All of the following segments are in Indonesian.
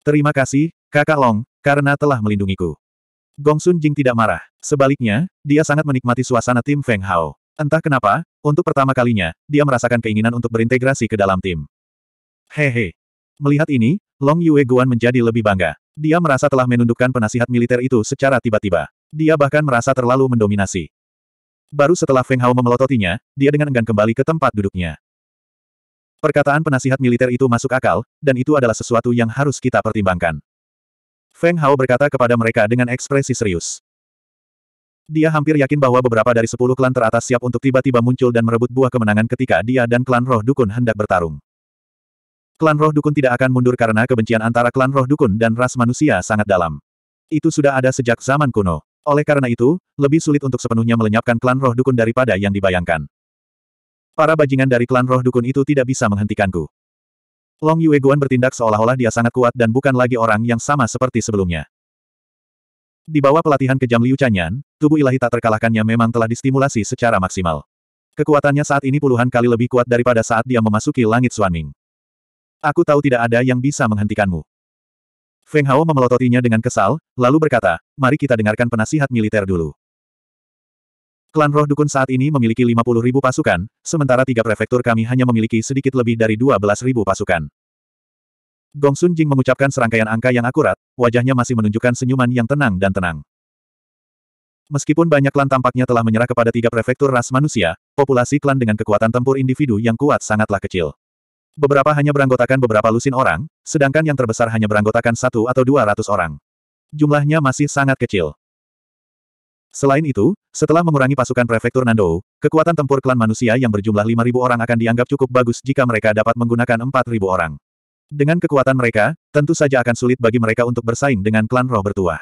Terima kasih, kakak Long, karena telah melindungiku. Gong Sun Jing tidak marah. Sebaliknya, dia sangat menikmati suasana tim Feng Hao. Entah kenapa, untuk pertama kalinya, dia merasakan keinginan untuk berintegrasi ke dalam tim. Hehe. Melihat ini, Long Yue Guan menjadi lebih bangga. Dia merasa telah menundukkan penasihat militer itu secara tiba-tiba. Dia bahkan merasa terlalu mendominasi. Baru setelah Feng Hao memelototinya, dia dengan enggan kembali ke tempat duduknya. Perkataan penasihat militer itu masuk akal, dan itu adalah sesuatu yang harus kita pertimbangkan. Feng Hao berkata kepada mereka dengan ekspresi serius. Dia hampir yakin bahwa beberapa dari sepuluh klan teratas siap untuk tiba-tiba muncul dan merebut buah kemenangan ketika dia dan klan roh dukun hendak bertarung. Klan roh dukun tidak akan mundur karena kebencian antara klan roh dukun dan ras manusia sangat dalam. Itu sudah ada sejak zaman kuno. Oleh karena itu, lebih sulit untuk sepenuhnya melenyapkan klan roh dukun daripada yang dibayangkan. Para bajingan dari klan roh dukun itu tidak bisa menghentikanku. Long Yue Guan bertindak seolah-olah dia sangat kuat dan bukan lagi orang yang sama seperti sebelumnya. Di bawah pelatihan kejam Liu Chanyan, tubuh ilahi tak terkalahkannya memang telah distimulasi secara maksimal. Kekuatannya saat ini puluhan kali lebih kuat daripada saat dia memasuki langit Suanming. Aku tahu tidak ada yang bisa menghentikanmu. Feng Hao memelototinya dengan kesal, lalu berkata, mari kita dengarkan penasihat militer dulu. Klan Roh Dukun saat ini memiliki 50 ribu pasukan, sementara tiga prefektur kami hanya memiliki sedikit lebih dari 12 ribu pasukan. Gong Sun Jing mengucapkan serangkaian angka yang akurat, wajahnya masih menunjukkan senyuman yang tenang dan tenang. Meskipun banyak klan tampaknya telah menyerah kepada tiga prefektur ras manusia, populasi klan dengan kekuatan tempur individu yang kuat sangatlah kecil. Beberapa hanya beranggotakan beberapa lusin orang, sedangkan yang terbesar hanya beranggotakan satu atau dua ratus orang. Jumlahnya masih sangat kecil. Selain itu, setelah mengurangi pasukan prefektur Nando, kekuatan tempur klan manusia yang berjumlah 5.000 orang akan dianggap cukup bagus jika mereka dapat menggunakan 4.000 orang. Dengan kekuatan mereka, tentu saja akan sulit bagi mereka untuk bersaing dengan klan roh bertuah.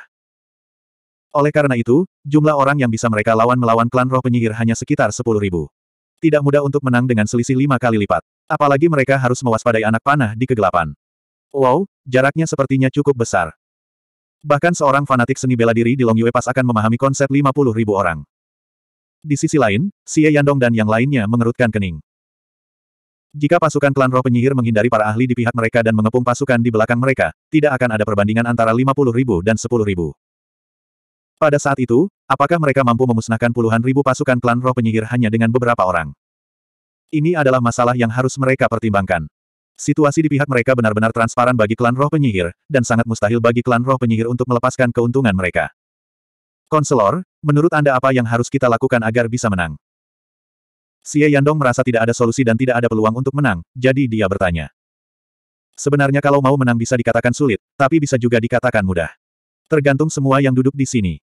Oleh karena itu, jumlah orang yang bisa mereka lawan melawan klan roh penyihir hanya sekitar 10.000. Tidak mudah untuk menang dengan selisih lima kali lipat. Apalagi mereka harus mewaspadai anak panah di kegelapan. Wow, jaraknya sepertinya cukup besar. Bahkan seorang fanatik seni bela diri di Long Yue Pass akan memahami konsep 50 ribu orang. Di sisi lain, Xie Yandong dan yang lainnya mengerutkan kening. Jika pasukan klan roh penyihir menghindari para ahli di pihak mereka dan mengepung pasukan di belakang mereka, tidak akan ada perbandingan antara 50 ribu dan 10 ribu. Pada saat itu, apakah mereka mampu memusnahkan puluhan ribu pasukan klan roh penyihir hanya dengan beberapa orang? Ini adalah masalah yang harus mereka pertimbangkan. Situasi di pihak mereka benar-benar transparan bagi klan roh penyihir, dan sangat mustahil bagi klan roh penyihir untuk melepaskan keuntungan mereka. Konselor, menurut Anda apa yang harus kita lakukan agar bisa menang? Xie Yandong merasa tidak ada solusi dan tidak ada peluang untuk menang, jadi dia bertanya. Sebenarnya kalau mau menang bisa dikatakan sulit, tapi bisa juga dikatakan mudah. Tergantung semua yang duduk di sini.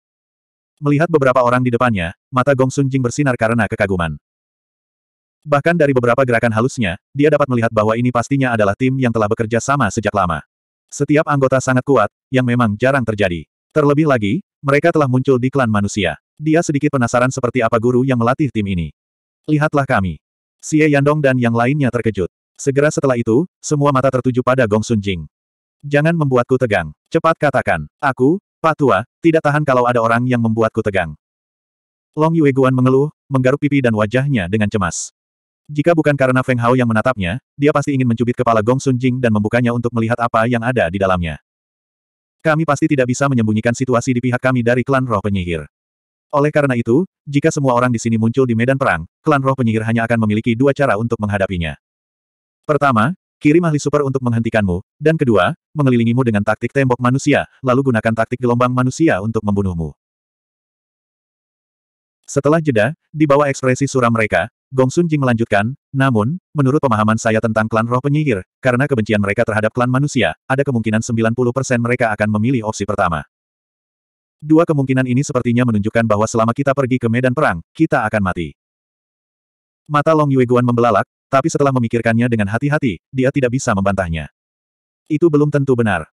Melihat beberapa orang di depannya, mata Gong Sunjing bersinar karena kekaguman. Bahkan dari beberapa gerakan halusnya, dia dapat melihat bahwa ini pastinya adalah tim yang telah bekerja sama sejak lama. Setiap anggota sangat kuat, yang memang jarang terjadi. Terlebih lagi, mereka telah muncul di klan manusia. Dia sedikit penasaran seperti apa guru yang melatih tim ini. Lihatlah kami. Xie Yandong dan yang lainnya terkejut. Segera setelah itu, semua mata tertuju pada Gong Sun Jing. Jangan membuatku tegang. Cepat katakan. Aku, Pak tua, tidak tahan kalau ada orang yang membuatku tegang. Long Yue Guan mengeluh, menggaruk pipi dan wajahnya dengan cemas. Jika bukan karena Feng Hao yang menatapnya, dia pasti ingin mencubit kepala Gong Sun Jing dan membukanya untuk melihat apa yang ada di dalamnya. Kami pasti tidak bisa menyembunyikan situasi di pihak kami dari klan roh penyihir. Oleh karena itu, jika semua orang di sini muncul di medan perang, klan roh penyihir hanya akan memiliki dua cara untuk menghadapinya. Pertama, kirim ahli super untuk menghentikanmu, dan kedua, mengelilingimu dengan taktik tembok manusia, lalu gunakan taktik gelombang manusia untuk membunuhmu. Setelah jeda, di bawah ekspresi suram mereka, Gong Sun Jing melanjutkan, namun, menurut pemahaman saya tentang klan roh penyihir, karena kebencian mereka terhadap klan manusia, ada kemungkinan 90% mereka akan memilih opsi pertama. Dua kemungkinan ini sepertinya menunjukkan bahwa selama kita pergi ke medan perang, kita akan mati. Mata Long Yueguan membelalak, tapi setelah memikirkannya dengan hati-hati, dia tidak bisa membantahnya. Itu belum tentu benar.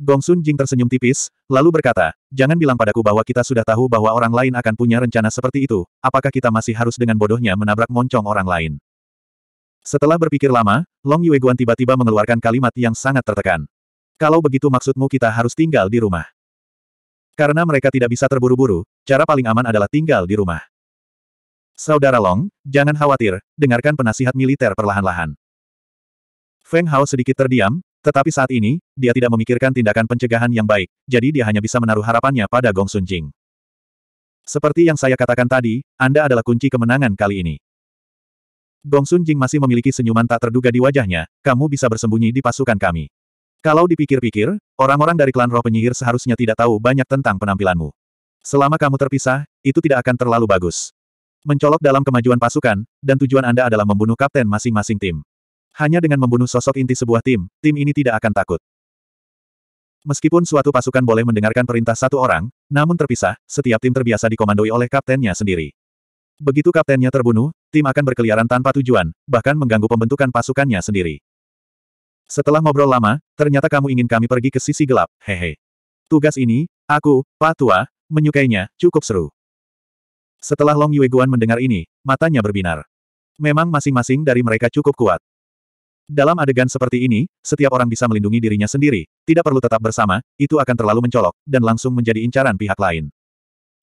Gong Sun Jing tersenyum tipis, lalu berkata, jangan bilang padaku bahwa kita sudah tahu bahwa orang lain akan punya rencana seperti itu, apakah kita masih harus dengan bodohnya menabrak moncong orang lain? Setelah berpikir lama, Long Yue Guan tiba-tiba mengeluarkan kalimat yang sangat tertekan. Kalau begitu maksudmu kita harus tinggal di rumah. Karena mereka tidak bisa terburu-buru, cara paling aman adalah tinggal di rumah. Saudara Long, jangan khawatir, dengarkan penasihat militer perlahan-lahan. Feng Hao sedikit terdiam, tetapi saat ini, dia tidak memikirkan tindakan pencegahan yang baik, jadi dia hanya bisa menaruh harapannya pada Gong Sun Jing. Seperti yang saya katakan tadi, Anda adalah kunci kemenangan kali ini. Gong Sun Jing masih memiliki senyuman tak terduga di wajahnya, kamu bisa bersembunyi di pasukan kami. Kalau dipikir-pikir, orang-orang dari klan roh penyihir seharusnya tidak tahu banyak tentang penampilanmu. Selama kamu terpisah, itu tidak akan terlalu bagus. Mencolok dalam kemajuan pasukan, dan tujuan Anda adalah membunuh kapten masing-masing tim. Hanya dengan membunuh sosok inti sebuah tim, tim ini tidak akan takut. Meskipun suatu pasukan boleh mendengarkan perintah satu orang, namun terpisah, setiap tim terbiasa dikomandoi oleh kaptennya sendiri. Begitu kaptennya terbunuh, tim akan berkeliaran tanpa tujuan, bahkan mengganggu pembentukan pasukannya sendiri. Setelah ngobrol lama, ternyata kamu ingin kami pergi ke sisi gelap, hehe. Tugas ini, aku, Pak Tua, menyukainya, cukup seru. Setelah Long Yue Guan mendengar ini, matanya berbinar. Memang masing-masing dari mereka cukup kuat. Dalam adegan seperti ini, setiap orang bisa melindungi dirinya sendiri, tidak perlu tetap bersama, itu akan terlalu mencolok, dan langsung menjadi incaran pihak lain.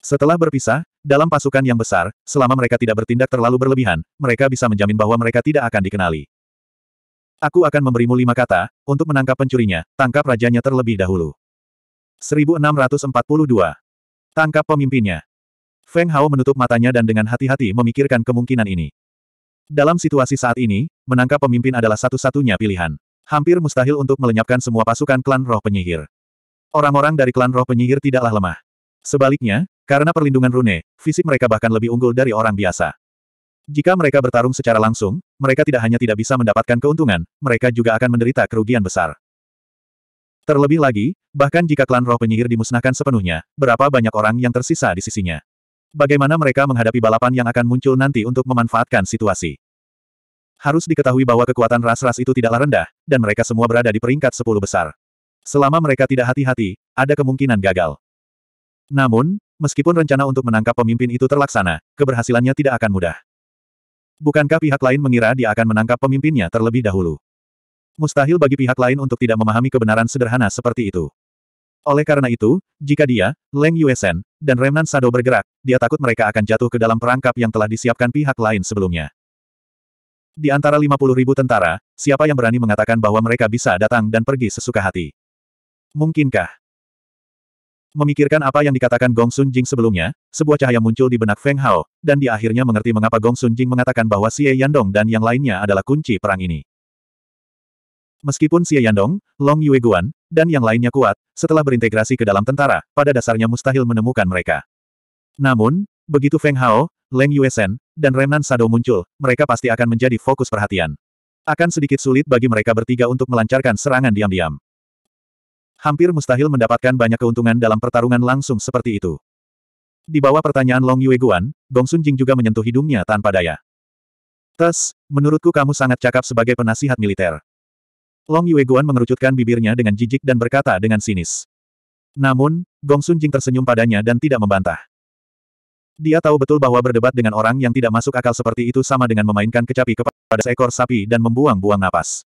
Setelah berpisah, dalam pasukan yang besar, selama mereka tidak bertindak terlalu berlebihan, mereka bisa menjamin bahwa mereka tidak akan dikenali. Aku akan memberimu lima kata, untuk menangkap pencurinya, tangkap rajanya terlebih dahulu. 1642. Tangkap pemimpinnya. Feng Hao menutup matanya dan dengan hati-hati memikirkan kemungkinan ini. Dalam situasi saat ini, menangkap pemimpin adalah satu-satunya pilihan. Hampir mustahil untuk melenyapkan semua pasukan klan roh penyihir. Orang-orang dari klan roh penyihir tidaklah lemah. Sebaliknya, karena perlindungan rune, fisik mereka bahkan lebih unggul dari orang biasa. Jika mereka bertarung secara langsung, mereka tidak hanya tidak bisa mendapatkan keuntungan, mereka juga akan menderita kerugian besar. Terlebih lagi, bahkan jika klan roh penyihir dimusnahkan sepenuhnya, berapa banyak orang yang tersisa di sisinya. Bagaimana mereka menghadapi balapan yang akan muncul nanti untuk memanfaatkan situasi. Harus diketahui bahwa kekuatan ras-ras itu tidaklah rendah, dan mereka semua berada di peringkat sepuluh besar. Selama mereka tidak hati-hati, ada kemungkinan gagal. Namun, meskipun rencana untuk menangkap pemimpin itu terlaksana, keberhasilannya tidak akan mudah. Bukankah pihak lain mengira dia akan menangkap pemimpinnya terlebih dahulu? Mustahil bagi pihak lain untuk tidak memahami kebenaran sederhana seperti itu. Oleh karena itu, jika dia, Leng Yuesen, dan Remnan Sado bergerak, dia takut mereka akan jatuh ke dalam perangkap yang telah disiapkan pihak lain sebelumnya. Di antara 50 ribu tentara, siapa yang berani mengatakan bahwa mereka bisa datang dan pergi sesuka hati? Mungkinkah? Memikirkan apa yang dikatakan Gong Sun Jing sebelumnya, sebuah cahaya muncul di benak Feng Hao, dan dia akhirnya mengerti mengapa Gong Sun Jing mengatakan bahwa Xie Yandong dan yang lainnya adalah kunci perang ini. Meskipun Xie Yandong, Long Yue Guan, dan yang lainnya kuat, setelah berintegrasi ke dalam tentara, pada dasarnya mustahil menemukan mereka. Namun, begitu Feng Hao, Leng Yuesen, dan Remnan Sado muncul, mereka pasti akan menjadi fokus perhatian. Akan sedikit sulit bagi mereka bertiga untuk melancarkan serangan diam-diam. Hampir mustahil mendapatkan banyak keuntungan dalam pertarungan langsung seperti itu. Di bawah pertanyaan Long Yue Guan, Gong Sun Jing juga menyentuh hidungnya tanpa daya. Tes, menurutku kamu sangat cakap sebagai penasihat militer. Long Yueguan mengerucutkan bibirnya dengan jijik dan berkata dengan sinis. Namun, Gong Sunjing tersenyum padanya dan tidak membantah. Dia tahu betul bahwa berdebat dengan orang yang tidak masuk akal seperti itu sama dengan memainkan kecapi kepada seekor sapi dan membuang-buang napas.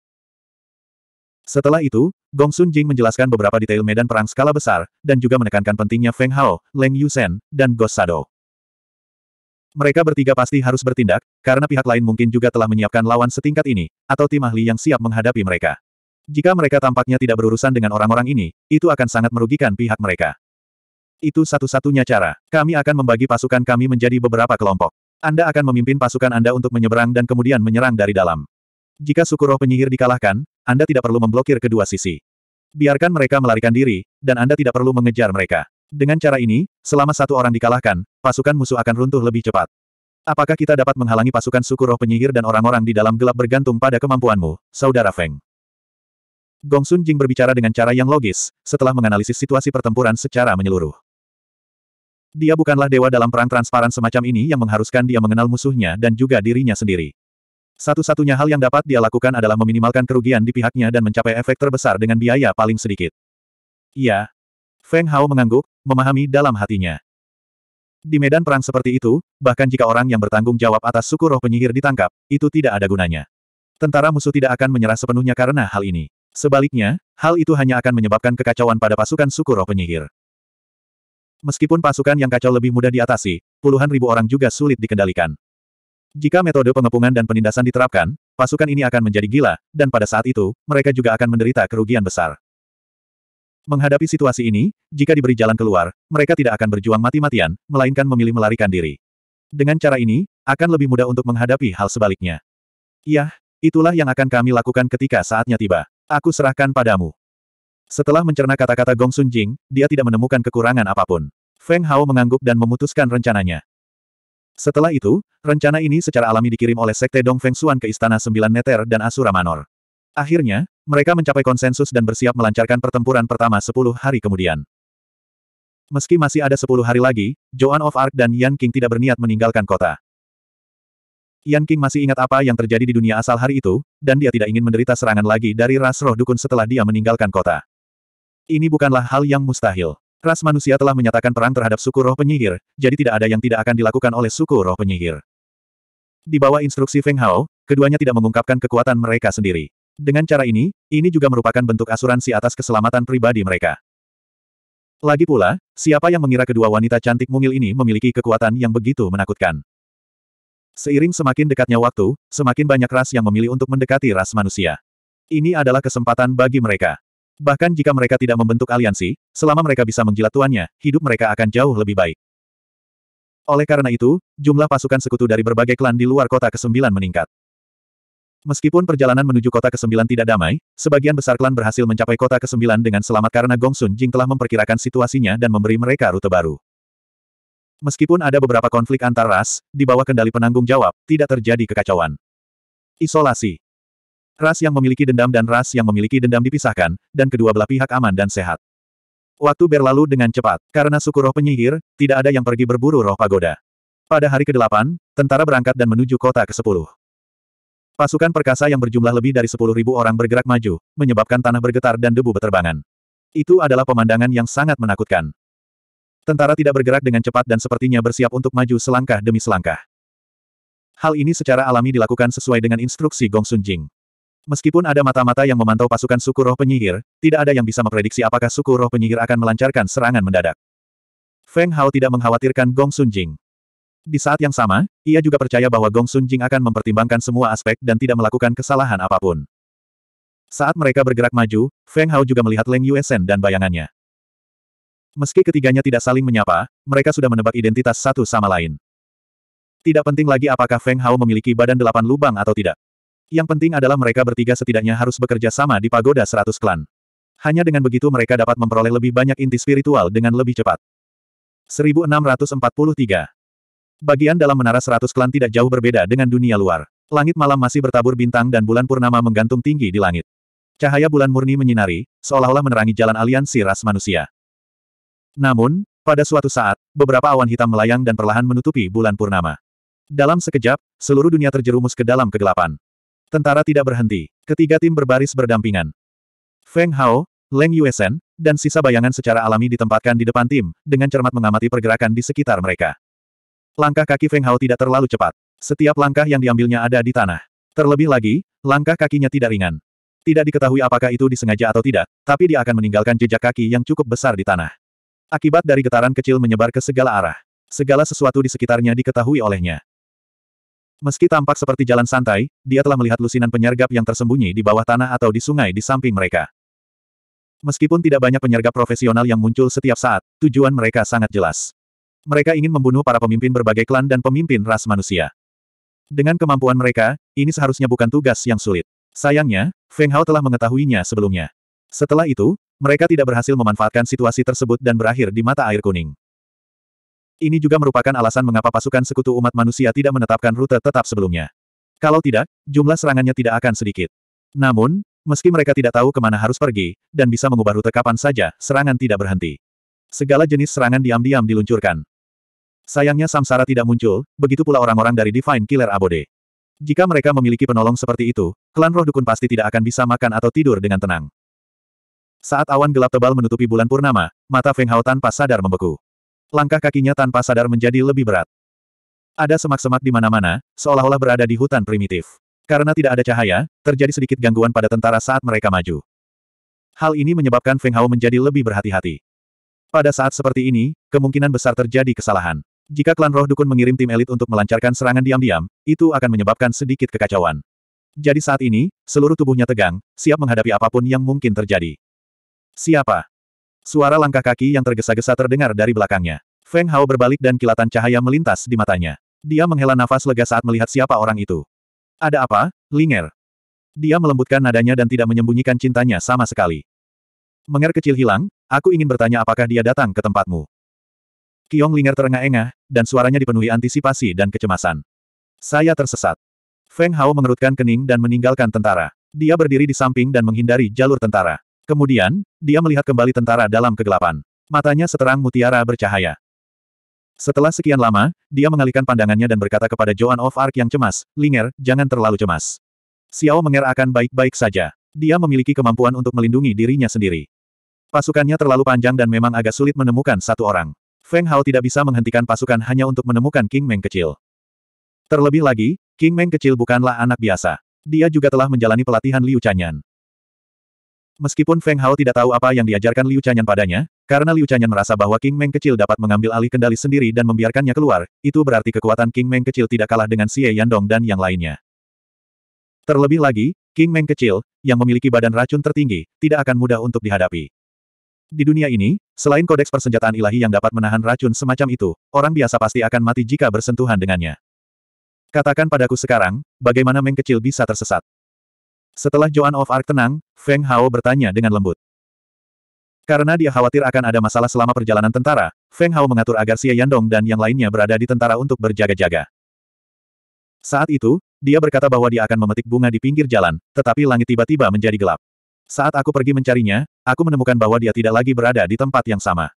Setelah itu, Gong Sun Jing menjelaskan beberapa detail medan perang skala besar, dan juga menekankan pentingnya Feng Hao, Leng Yusen, dan Ghost Shadow. Mereka bertiga pasti harus bertindak, karena pihak lain mungkin juga telah menyiapkan lawan setingkat ini, atau tim ahli yang siap menghadapi mereka. Jika mereka tampaknya tidak berurusan dengan orang-orang ini, itu akan sangat merugikan pihak mereka. Itu satu-satunya cara. Kami akan membagi pasukan kami menjadi beberapa kelompok. Anda akan memimpin pasukan Anda untuk menyeberang dan kemudian menyerang dari dalam. Jika suku roh penyihir dikalahkan, Anda tidak perlu memblokir kedua sisi. Biarkan mereka melarikan diri, dan Anda tidak perlu mengejar mereka. Dengan cara ini, selama satu orang dikalahkan, pasukan musuh akan runtuh lebih cepat. Apakah kita dapat menghalangi pasukan suku roh penyihir dan orang-orang di dalam gelap bergantung pada kemampuanmu, Saudara Feng? Gong Sun Jing berbicara dengan cara yang logis, setelah menganalisis situasi pertempuran secara menyeluruh. Dia bukanlah dewa dalam perang transparan semacam ini yang mengharuskan dia mengenal musuhnya dan juga dirinya sendiri. Satu-satunya hal yang dapat dia lakukan adalah meminimalkan kerugian di pihaknya dan mencapai efek terbesar dengan biaya paling sedikit. Iya, Feng Hao mengangguk, memahami dalam hatinya. Di medan perang seperti itu, bahkan jika orang yang bertanggung jawab atas suku roh penyihir ditangkap, itu tidak ada gunanya. Tentara musuh tidak akan menyerah sepenuhnya karena hal ini. Sebaliknya, hal itu hanya akan menyebabkan kekacauan pada pasukan suku roh penyihir. Meskipun pasukan yang kacau lebih mudah diatasi, puluhan ribu orang juga sulit dikendalikan. Jika metode pengepungan dan penindasan diterapkan, pasukan ini akan menjadi gila, dan pada saat itu, mereka juga akan menderita kerugian besar. Menghadapi situasi ini, jika diberi jalan keluar, mereka tidak akan berjuang mati-matian, melainkan memilih melarikan diri. Dengan cara ini, akan lebih mudah untuk menghadapi hal sebaliknya. Yah, itulah yang akan kami lakukan ketika saatnya tiba. Aku serahkan padamu. Setelah mencerna kata-kata Gong Sun Jing, dia tidak menemukan kekurangan apapun. Feng Hao mengangguk dan memutuskan rencananya. Setelah itu, rencana ini secara alami dikirim oleh Sekte Dong Feng Xuan ke Istana Sembilan Neter dan Asura Manor. Akhirnya, mereka mencapai konsensus dan bersiap melancarkan pertempuran pertama sepuluh hari kemudian. Meski masih ada sepuluh hari lagi, Joan of Arc dan Yan King tidak berniat meninggalkan kota. Yan King masih ingat apa yang terjadi di dunia asal hari itu, dan dia tidak ingin menderita serangan lagi dari ras roh dukun setelah dia meninggalkan kota. Ini bukanlah hal yang mustahil. Ras manusia telah menyatakan perang terhadap suku roh penyihir, jadi tidak ada yang tidak akan dilakukan oleh suku roh penyihir. Di bawah instruksi Feng Hao, keduanya tidak mengungkapkan kekuatan mereka sendiri. Dengan cara ini, ini juga merupakan bentuk asuransi atas keselamatan pribadi mereka. Lagi pula, siapa yang mengira kedua wanita cantik mungil ini memiliki kekuatan yang begitu menakutkan? Seiring semakin dekatnya waktu, semakin banyak ras yang memilih untuk mendekati ras manusia. Ini adalah kesempatan bagi mereka. Bahkan jika mereka tidak membentuk aliansi, selama mereka bisa menjilat tuannya, hidup mereka akan jauh lebih baik. Oleh karena itu, jumlah pasukan sekutu dari berbagai klan di luar kota ke-9 meningkat. Meskipun perjalanan menuju kota ke-9 tidak damai, sebagian besar klan berhasil mencapai kota ke-9 dengan selamat karena Gong Sun Jing telah memperkirakan situasinya dan memberi mereka rute baru. Meskipun ada beberapa konflik antar ras, di bawah kendali penanggung jawab, tidak terjadi kekacauan. Isolasi. Ras yang memiliki dendam dan ras yang memiliki dendam dipisahkan, dan kedua belah pihak aman dan sehat. Waktu berlalu dengan cepat, karena suku roh penyihir, tidak ada yang pergi berburu roh pagoda. Pada hari ke-8, tentara berangkat dan menuju kota ke-10. Pasukan perkasa yang berjumlah lebih dari 10.000 orang bergerak maju, menyebabkan tanah bergetar dan debu beterbangan. Itu adalah pemandangan yang sangat menakutkan. Tentara tidak bergerak dengan cepat dan sepertinya bersiap untuk maju selangkah demi selangkah. Hal ini secara alami dilakukan sesuai dengan instruksi Gong Sun Jing. Meskipun ada mata-mata yang memantau pasukan suku roh penyihir, tidak ada yang bisa memprediksi apakah suku roh penyihir akan melancarkan serangan mendadak. Feng Hao tidak mengkhawatirkan Gong Sun Jing. Di saat yang sama, ia juga percaya bahwa Gong Sun Jing akan mempertimbangkan semua aspek dan tidak melakukan kesalahan apapun. Saat mereka bergerak maju, Feng Hao juga melihat Leng Yuesen dan bayangannya. Meski ketiganya tidak saling menyapa, mereka sudah menebak identitas satu sama lain. Tidak penting lagi apakah Feng Hao memiliki badan delapan lubang atau tidak. Yang penting adalah mereka bertiga setidaknya harus bekerja sama di pagoda seratus klan. Hanya dengan begitu mereka dapat memperoleh lebih banyak inti spiritual dengan lebih cepat. 1643 Bagian dalam menara seratus klan tidak jauh berbeda dengan dunia luar. Langit malam masih bertabur bintang dan bulan purnama menggantung tinggi di langit. Cahaya bulan murni menyinari, seolah-olah menerangi jalan aliansi ras manusia. Namun, pada suatu saat, beberapa awan hitam melayang dan perlahan menutupi bulan purnama. Dalam sekejap, seluruh dunia terjerumus ke dalam kegelapan. Tentara tidak berhenti. Ketiga tim berbaris berdampingan. Feng Hao, Leng Yuesen, dan sisa bayangan secara alami ditempatkan di depan tim, dengan cermat mengamati pergerakan di sekitar mereka. Langkah kaki Feng Hao tidak terlalu cepat. Setiap langkah yang diambilnya ada di tanah. Terlebih lagi, langkah kakinya tidak ringan. Tidak diketahui apakah itu disengaja atau tidak, tapi dia akan meninggalkan jejak kaki yang cukup besar di tanah. Akibat dari getaran kecil menyebar ke segala arah. Segala sesuatu di sekitarnya diketahui olehnya. Meski tampak seperti jalan santai, dia telah melihat lusinan penyergap yang tersembunyi di bawah tanah atau di sungai di samping mereka. Meskipun tidak banyak penyergap profesional yang muncul setiap saat, tujuan mereka sangat jelas. Mereka ingin membunuh para pemimpin berbagai klan dan pemimpin ras manusia. Dengan kemampuan mereka, ini seharusnya bukan tugas yang sulit. Sayangnya, Feng Hao telah mengetahuinya sebelumnya. Setelah itu, mereka tidak berhasil memanfaatkan situasi tersebut dan berakhir di mata air kuning. Ini juga merupakan alasan mengapa pasukan sekutu umat manusia tidak menetapkan rute tetap sebelumnya. Kalau tidak, jumlah serangannya tidak akan sedikit. Namun, meski mereka tidak tahu kemana harus pergi, dan bisa mengubah rute kapan saja, serangan tidak berhenti. Segala jenis serangan diam-diam diluncurkan. Sayangnya Samsara tidak muncul, begitu pula orang-orang dari Divine Killer Abode. Jika mereka memiliki penolong seperti itu, klan roh dukun pasti tidak akan bisa makan atau tidur dengan tenang. Saat awan gelap tebal menutupi bulan purnama, mata Feng Hao tanpa sadar membeku. Langkah kakinya tanpa sadar menjadi lebih berat. Ada semak-semak di mana-mana, seolah-olah berada di hutan primitif. Karena tidak ada cahaya, terjadi sedikit gangguan pada tentara saat mereka maju. Hal ini menyebabkan Feng Hao menjadi lebih berhati-hati. Pada saat seperti ini, kemungkinan besar terjadi kesalahan. Jika klan roh dukun mengirim tim elit untuk melancarkan serangan diam-diam, itu akan menyebabkan sedikit kekacauan. Jadi saat ini, seluruh tubuhnya tegang, siap menghadapi apapun yang mungkin terjadi. Siapa? Suara langkah kaki yang tergesa-gesa terdengar dari belakangnya. Feng Hao berbalik dan kilatan cahaya melintas di matanya. Dia menghela nafas lega saat melihat siapa orang itu. Ada apa, Linger? Dia melembutkan nadanya dan tidak menyembunyikan cintanya sama sekali. Menger kecil hilang, aku ingin bertanya apakah dia datang ke tempatmu. Kiong Linger terengah-engah, dan suaranya dipenuhi antisipasi dan kecemasan. Saya tersesat. Feng Hao mengerutkan kening dan meninggalkan tentara. Dia berdiri di samping dan menghindari jalur tentara. Kemudian, dia melihat kembali tentara dalam kegelapan. Matanya seterang mutiara bercahaya. Setelah sekian lama, dia mengalihkan pandangannya dan berkata kepada Joan of Arc yang cemas, Linger, jangan terlalu cemas. Xiao Menger akan baik-baik saja. Dia memiliki kemampuan untuk melindungi dirinya sendiri. Pasukannya terlalu panjang dan memang agak sulit menemukan satu orang. Feng Hao tidak bisa menghentikan pasukan hanya untuk menemukan King Meng kecil. Terlebih lagi, King Meng kecil bukanlah anak biasa. Dia juga telah menjalani pelatihan Liu Chanyan. Meskipun Feng Hao tidak tahu apa yang diajarkan Liu Chanyan padanya, karena Liu Chanyan merasa bahwa King Meng kecil dapat mengambil alih kendali sendiri dan membiarkannya keluar, itu berarti kekuatan King Meng kecil tidak kalah dengan Xie Yandong dan yang lainnya. Terlebih lagi, King Meng kecil, yang memiliki badan racun tertinggi, tidak akan mudah untuk dihadapi. Di dunia ini, selain kodeks persenjataan ilahi yang dapat menahan racun semacam itu, orang biasa pasti akan mati jika bersentuhan dengannya. Katakan padaku sekarang, bagaimana Meng kecil bisa tersesat? Setelah Joan of Arc tenang, Feng Hao bertanya dengan lembut. Karena dia khawatir akan ada masalah selama perjalanan tentara, Feng Hao mengatur agar Xie Yandong dan yang lainnya berada di tentara untuk berjaga-jaga. Saat itu, dia berkata bahwa dia akan memetik bunga di pinggir jalan, tetapi langit tiba-tiba menjadi gelap. Saat aku pergi mencarinya, aku menemukan bahwa dia tidak lagi berada di tempat yang sama.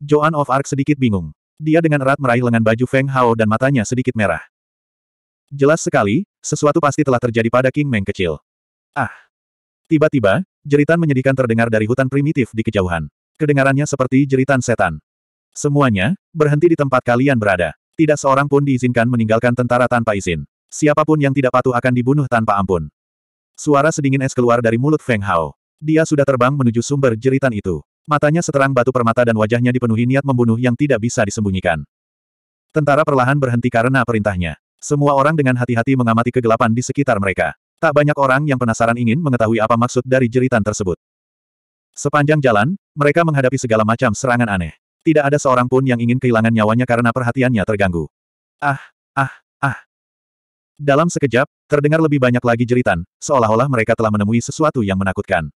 Joan of Arc sedikit bingung. Dia dengan erat meraih lengan baju Feng Hao dan matanya sedikit merah. Jelas sekali, sesuatu pasti telah terjadi pada King Meng kecil. Ah! Tiba-tiba, jeritan menyedihkan terdengar dari hutan primitif di kejauhan. Kedengarannya seperti jeritan setan. Semuanya, berhenti di tempat kalian berada. Tidak seorang pun diizinkan meninggalkan tentara tanpa izin. Siapapun yang tidak patuh akan dibunuh tanpa ampun. Suara sedingin es keluar dari mulut Feng Hao. Dia sudah terbang menuju sumber jeritan itu. Matanya seterang batu permata dan wajahnya dipenuhi niat membunuh yang tidak bisa disembunyikan. Tentara perlahan berhenti karena perintahnya. Semua orang dengan hati-hati mengamati kegelapan di sekitar mereka. Tak banyak orang yang penasaran ingin mengetahui apa maksud dari jeritan tersebut. Sepanjang jalan, mereka menghadapi segala macam serangan aneh. Tidak ada seorang pun yang ingin kehilangan nyawanya karena perhatiannya terganggu. Ah, ah, dalam sekejap, terdengar lebih banyak lagi jeritan, seolah-olah mereka telah menemui sesuatu yang menakutkan.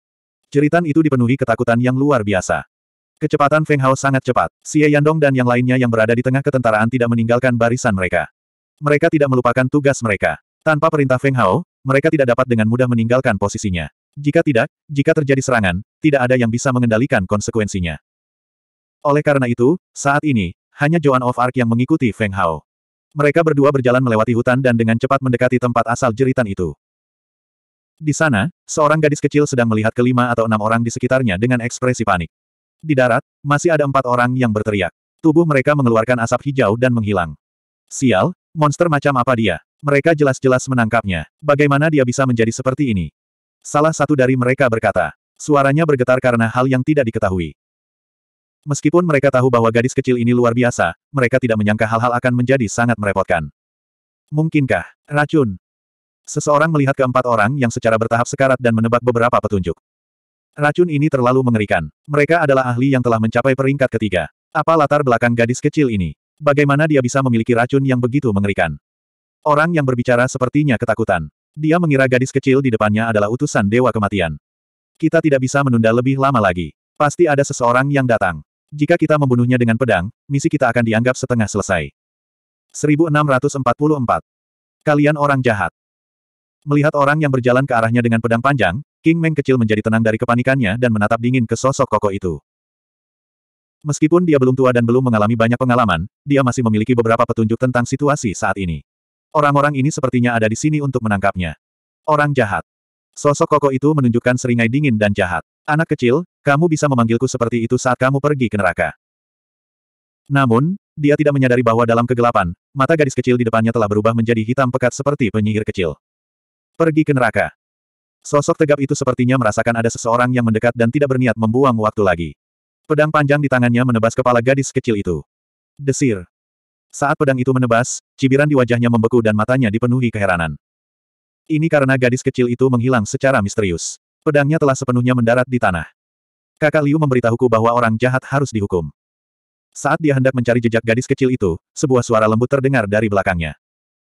Jeritan itu dipenuhi ketakutan yang luar biasa. Kecepatan Feng Hao sangat cepat. Xie Yandong dan yang lainnya yang berada di tengah ketentaraan tidak meninggalkan barisan mereka. Mereka tidak melupakan tugas mereka. Tanpa perintah Feng Hao, mereka tidak dapat dengan mudah meninggalkan posisinya. Jika tidak, jika terjadi serangan, tidak ada yang bisa mengendalikan konsekuensinya. Oleh karena itu, saat ini, hanya Joan of Arc yang mengikuti Feng Hao. Mereka berdua berjalan melewati hutan dan dengan cepat mendekati tempat asal jeritan itu. Di sana, seorang gadis kecil sedang melihat kelima atau enam orang di sekitarnya dengan ekspresi panik. Di darat, masih ada empat orang yang berteriak. Tubuh mereka mengeluarkan asap hijau dan menghilang. Sial, monster macam apa dia? Mereka jelas-jelas menangkapnya. Bagaimana dia bisa menjadi seperti ini? Salah satu dari mereka berkata. Suaranya bergetar karena hal yang tidak diketahui. Meskipun mereka tahu bahwa gadis kecil ini luar biasa, mereka tidak menyangka hal-hal akan menjadi sangat merepotkan. Mungkinkah racun? Seseorang melihat keempat orang yang secara bertahap sekarat dan menebak beberapa petunjuk. Racun ini terlalu mengerikan. Mereka adalah ahli yang telah mencapai peringkat ketiga. Apa latar belakang gadis kecil ini? Bagaimana dia bisa memiliki racun yang begitu mengerikan? Orang yang berbicara sepertinya ketakutan. Dia mengira gadis kecil di depannya adalah utusan Dewa Kematian. Kita tidak bisa menunda lebih lama lagi. Pasti ada seseorang yang datang. Jika kita membunuhnya dengan pedang, misi kita akan dianggap setengah selesai. 1644. Kalian orang jahat. Melihat orang yang berjalan ke arahnya dengan pedang panjang, King Meng kecil menjadi tenang dari kepanikannya dan menatap dingin ke sosok koko itu. Meskipun dia belum tua dan belum mengalami banyak pengalaman, dia masih memiliki beberapa petunjuk tentang situasi saat ini. Orang-orang ini sepertinya ada di sini untuk menangkapnya. Orang jahat. Sosok koko itu menunjukkan seringai dingin dan jahat. Anak kecil, kamu bisa memanggilku seperti itu saat kamu pergi ke neraka. Namun, dia tidak menyadari bahwa dalam kegelapan, mata gadis kecil di depannya telah berubah menjadi hitam pekat seperti penyihir kecil. Pergi ke neraka. Sosok tegap itu sepertinya merasakan ada seseorang yang mendekat dan tidak berniat membuang waktu lagi. Pedang panjang di tangannya menebas kepala gadis kecil itu. Desir. Saat pedang itu menebas, cibiran di wajahnya membeku dan matanya dipenuhi keheranan. Ini karena gadis kecil itu menghilang secara misterius. Pedangnya telah sepenuhnya mendarat di tanah. Kakak Liu memberitahuku bahwa orang jahat harus dihukum. Saat dia hendak mencari jejak gadis kecil itu, sebuah suara lembut terdengar dari belakangnya.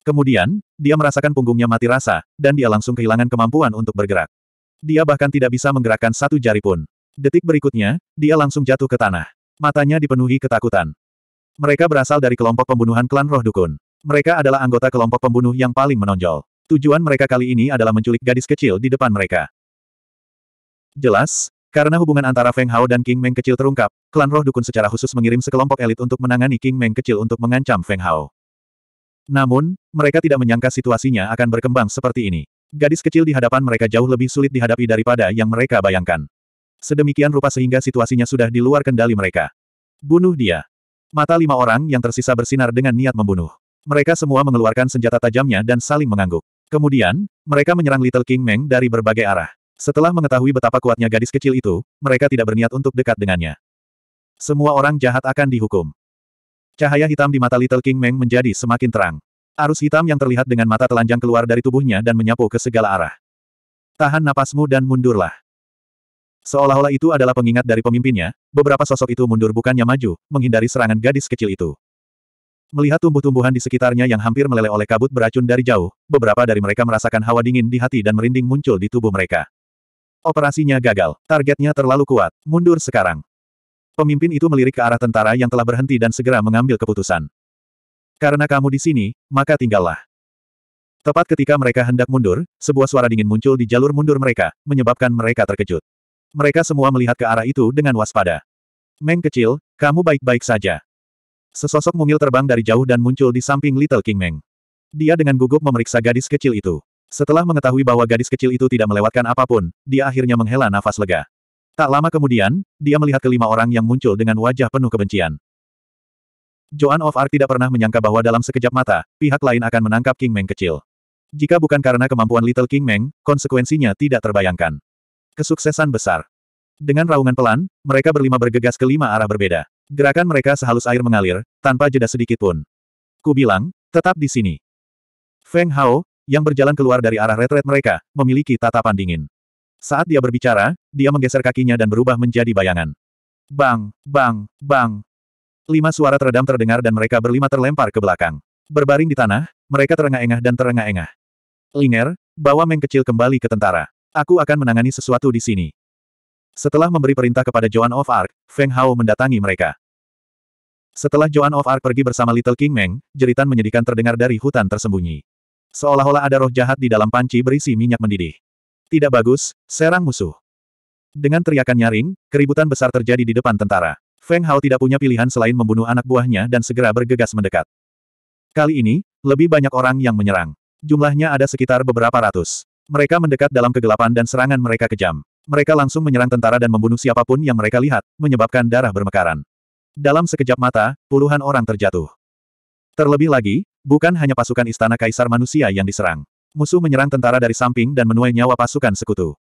Kemudian, dia merasakan punggungnya mati rasa, dan dia langsung kehilangan kemampuan untuk bergerak. Dia bahkan tidak bisa menggerakkan satu jari pun. Detik berikutnya, dia langsung jatuh ke tanah. Matanya dipenuhi ketakutan. Mereka berasal dari kelompok pembunuhan klan roh dukun. Mereka adalah anggota kelompok pembunuh yang paling menonjol. Tujuan mereka kali ini adalah menculik gadis kecil di depan mereka. Jelas, karena hubungan antara Feng Hao dan King Meng kecil terungkap, klan roh dukun secara khusus mengirim sekelompok elit untuk menangani King Meng kecil untuk mengancam Feng Hao. Namun, mereka tidak menyangka situasinya akan berkembang seperti ini. Gadis kecil di hadapan mereka jauh lebih sulit dihadapi daripada yang mereka bayangkan. Sedemikian rupa sehingga situasinya sudah di luar kendali mereka. Bunuh dia. Mata lima orang yang tersisa bersinar dengan niat membunuh. Mereka semua mengeluarkan senjata tajamnya dan saling mengangguk. Kemudian, mereka menyerang Little King Meng dari berbagai arah. Setelah mengetahui betapa kuatnya gadis kecil itu, mereka tidak berniat untuk dekat dengannya. Semua orang jahat akan dihukum. Cahaya hitam di mata Little King Meng menjadi semakin terang. Arus hitam yang terlihat dengan mata telanjang keluar dari tubuhnya dan menyapu ke segala arah. Tahan napasmu dan mundurlah. Seolah-olah itu adalah pengingat dari pemimpinnya, beberapa sosok itu mundur bukannya maju, menghindari serangan gadis kecil itu. Melihat tumbuh-tumbuhan di sekitarnya yang hampir meleleh oleh kabut beracun dari jauh, beberapa dari mereka merasakan hawa dingin di hati dan merinding muncul di tubuh mereka. Operasinya gagal. Targetnya terlalu kuat. Mundur sekarang. Pemimpin itu melirik ke arah tentara yang telah berhenti dan segera mengambil keputusan. Karena kamu di sini, maka tinggallah. Tepat ketika mereka hendak mundur, sebuah suara dingin muncul di jalur mundur mereka, menyebabkan mereka terkejut. Mereka semua melihat ke arah itu dengan waspada. Meng kecil, kamu baik-baik saja. Sesosok mungil terbang dari jauh dan muncul di samping Little King Meng. Dia dengan gugup memeriksa gadis kecil itu. Setelah mengetahui bahwa gadis kecil itu tidak melewatkan apapun, dia akhirnya menghela nafas lega. Tak lama kemudian, dia melihat kelima orang yang muncul dengan wajah penuh kebencian. Joan of Arc tidak pernah menyangka bahwa dalam sekejap mata, pihak lain akan menangkap King Meng kecil. Jika bukan karena kemampuan Little King Meng, konsekuensinya tidak terbayangkan. Kesuksesan besar. Dengan raungan pelan, mereka berlima bergegas ke lima arah berbeda. Gerakan mereka sehalus air mengalir, tanpa jeda sedikit pun. Ku bilang, tetap di sini. Feng Hao, yang berjalan keluar dari arah retret mereka, memiliki tatapan dingin. Saat dia berbicara, dia menggeser kakinya dan berubah menjadi bayangan. Bang, bang, bang. Lima suara teredam terdengar dan mereka berlima terlempar ke belakang. Berbaring di tanah, mereka terengah-engah dan terengah-engah. Linger, bawa Meng kecil kembali ke tentara. Aku akan menangani sesuatu di sini. Setelah memberi perintah kepada Joan of Arc, Feng Hao mendatangi mereka. Setelah Joan of Arc pergi bersama Little King Meng, jeritan menyedihkan terdengar dari hutan tersembunyi. Seolah-olah ada roh jahat di dalam panci berisi minyak mendidih. Tidak bagus, serang musuh. Dengan teriakan nyaring, keributan besar terjadi di depan tentara. Feng Hao tidak punya pilihan selain membunuh anak buahnya dan segera bergegas mendekat. Kali ini, lebih banyak orang yang menyerang. Jumlahnya ada sekitar beberapa ratus. Mereka mendekat dalam kegelapan dan serangan mereka kejam. Mereka langsung menyerang tentara dan membunuh siapapun yang mereka lihat, menyebabkan darah bermekaran. Dalam sekejap mata, puluhan orang terjatuh. Terlebih lagi, Bukan hanya pasukan istana kaisar manusia yang diserang. Musuh menyerang tentara dari samping dan menuai nyawa pasukan sekutu.